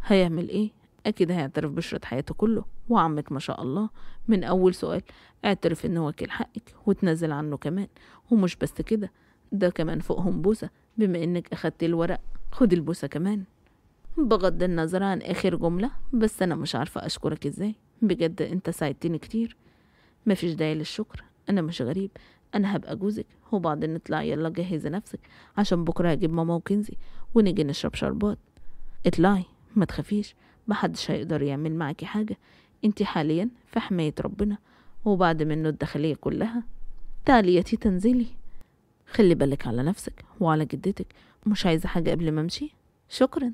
هيعمل إيه؟ أكيد هيعترف بشرة حياته كله وعمك ما شاء الله من أول سؤال اعترف إن هو حقك وتنزل عنه كمان ومش بس كده ده كمان فوقهم بوسة بما إنك أخدت الورق خد البوسة كمان بغض النظر عن آخر جملة بس أنا مش عارفة أشكرك إزاي بجد أنت ساعدتني كتير مفيش داعي للشكر أنا مش غريب انا هبقى جوزك وبعدين نطلع يلا جهزي نفسك عشان بكره هجيب ماما وكنزي ونيجي نشرب شربات اطلعي ما تخافيش محدش هيقدر يعمل معاكي حاجه انت حاليا في حمايه ربنا وبعد منه الداخليه كلها يا تنزلي خلي بالك على نفسك وعلى جدتك مش عايزه حاجه قبل ما امشي شكرا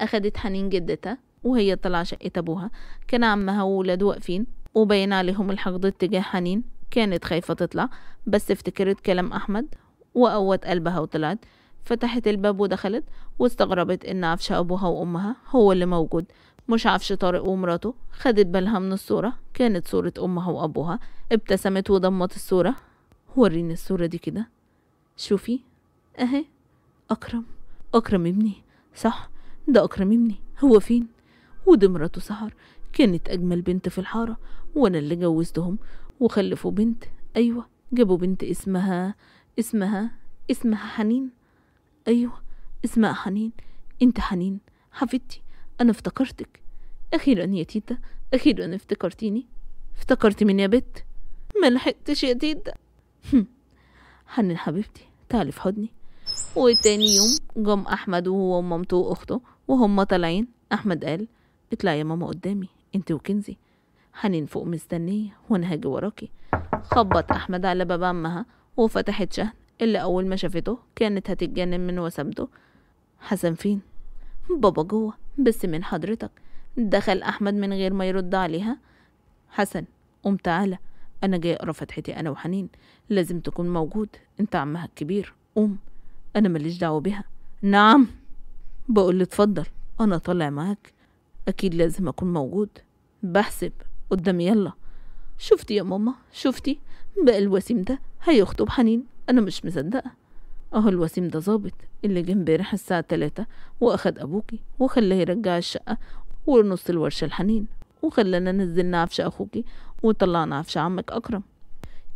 اخدت حنين جدتها وهي طالعه شقه ابوها كان عمها وولاده واقفين وبين عليهم الحقد اتجاه حنين كانت خايفة تطلع بس افتكرت كلام أحمد وقوت قلبها وطلعت فتحت الباب ودخلت واستغربت إن عفش أبوها وأمها هو اللي موجود مش عفش طارق ومراته خدت بالها من الصورة كانت صورة أمها وأبوها ابتسمت وضمت الصورة وريني الصورة دي كده شوفي أهي أكرم أكرم ابني صح ده أكرم ابني هو فين ودي مراته سهر كانت أجمل بنت في الحارة وأنا اللي جوزتهم وخلفوا بنت أيوة جابوا بنت اسمها اسمها اسمها حنين أيوة اسمها حنين أنت حنين حفيدتي أنا افتكرتك أخيرا يا تيتا أخيرا افتكرتيني افتكرت من يا بت ملحقتش يا تيتا حنين حبيبتي تعالي في حضني وتاني يوم جم أحمد وهو ومامته وأخته وهم طالعين أحمد قال اطلعي يا ماما قدامي انت وكنزي حنين فوق مستنية وأنا هاجي وراكي خبط أحمد على باب أمها وفتحت شهد اللي أول ما شافته كانت هتتجنن من وسامته حسن فين؟ بابا جوه بس من حضرتك دخل أحمد من غير ما يرد عليها حسن قوم تعالى أنا جاي أقرأ فتحتي أنا وحنين لازم تكون موجود أنت عمها الكبير قوم أنا ماليش دعوة بها نعم بقول اتفضل أنا طالع معاك أكيد لازم أكون موجود بحسب قدام يلا شفتي يا ماما شفتي بقى الوسيم ده هيخطب حنين انا مش مصدقه اهو الوسيم ده ظابط اللي جه امبارح الساعه تلاتة واخد ابوكي وخلاه يرجع الشقه ونص الورشه لحنين وخلانا نزلنا عفش اخوكي وطلعنا عفش عمك اكرم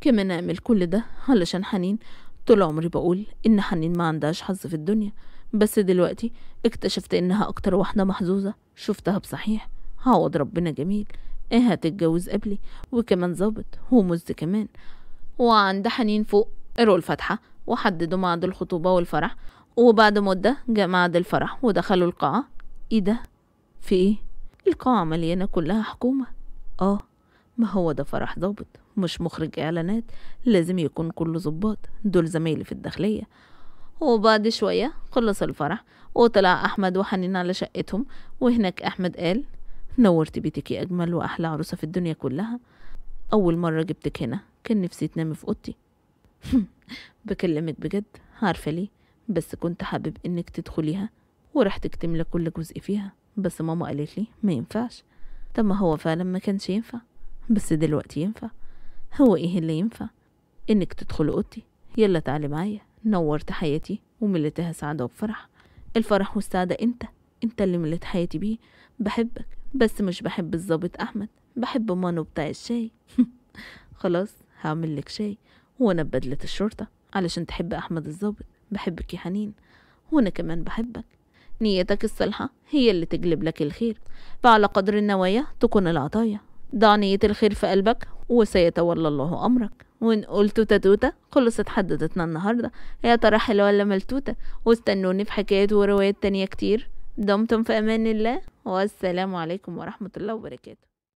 كمان اعمل كل ده علشان حنين طول عمري بقول ان حنين ما عندهاش حظ في الدنيا بس دلوقتي اكتشفت انها اكتر واحده محظوظه شفتها بصحيح عوض ربنا جميل إيه هتتجوز قبلي وكمان ظابط ومزد كمان وعند حنين فوق قروا الفاتحة وحددوا معاد الخطوبة والفرح وبعد مدة جاء معاد الفرح ودخلوا القاعة ايه ده؟ في ايه؟ القاعة مليانة كلها حكومة اه ما هو ده فرح ظابط مش مخرج اعلانات لازم يكون كله ظباط دول زمايلي في الداخلية وبعد شوية خلص الفرح وطلع أحمد وحنين على شقتهم وهناك أحمد قال نورت بيتك يا أجمل وأحلى عروسة في الدنيا كلها أول مرة جبتك هنا كان نفسي تنامي في أوضتي بكلمك بجد عارفة ليه بس كنت حابب إنك تدخليها وراح تكتملي كل جزء فيها بس ماما قالت لي ما ينفعش طب ما هو فعلا ما كانش ينفع بس دلوقتي ينفع هو ايه اللي ينفع انك تدخل اوضتي يلا تعالي معايا نورت حياتي ومليتها سعادة وفرح الفرح والسعادة انت انت اللي مليت حياتي بيه بحبك بس مش بحب الظابط أحمد بحب مانو بتاع الشاي خلاص هعمل لك شاي وأنا ببدلة الشرطة علشان تحب أحمد الظابط بحبك يا حنين وأنا كمان بحبك نيتك الصالحة هي اللي تجلب لك الخير فعلى قدر النوايا تكون العطايا ضع نية الخير في قلبك وسيتولى الله أمرك ونقول توتة توتة خلص اتحددتنا النهاردة يا ترى حلوة ولا ملتوتة واستنوني في حكايات وروايات تانية كتير دمتم في امان الله والسلام عليكم ورحمه الله وبركاته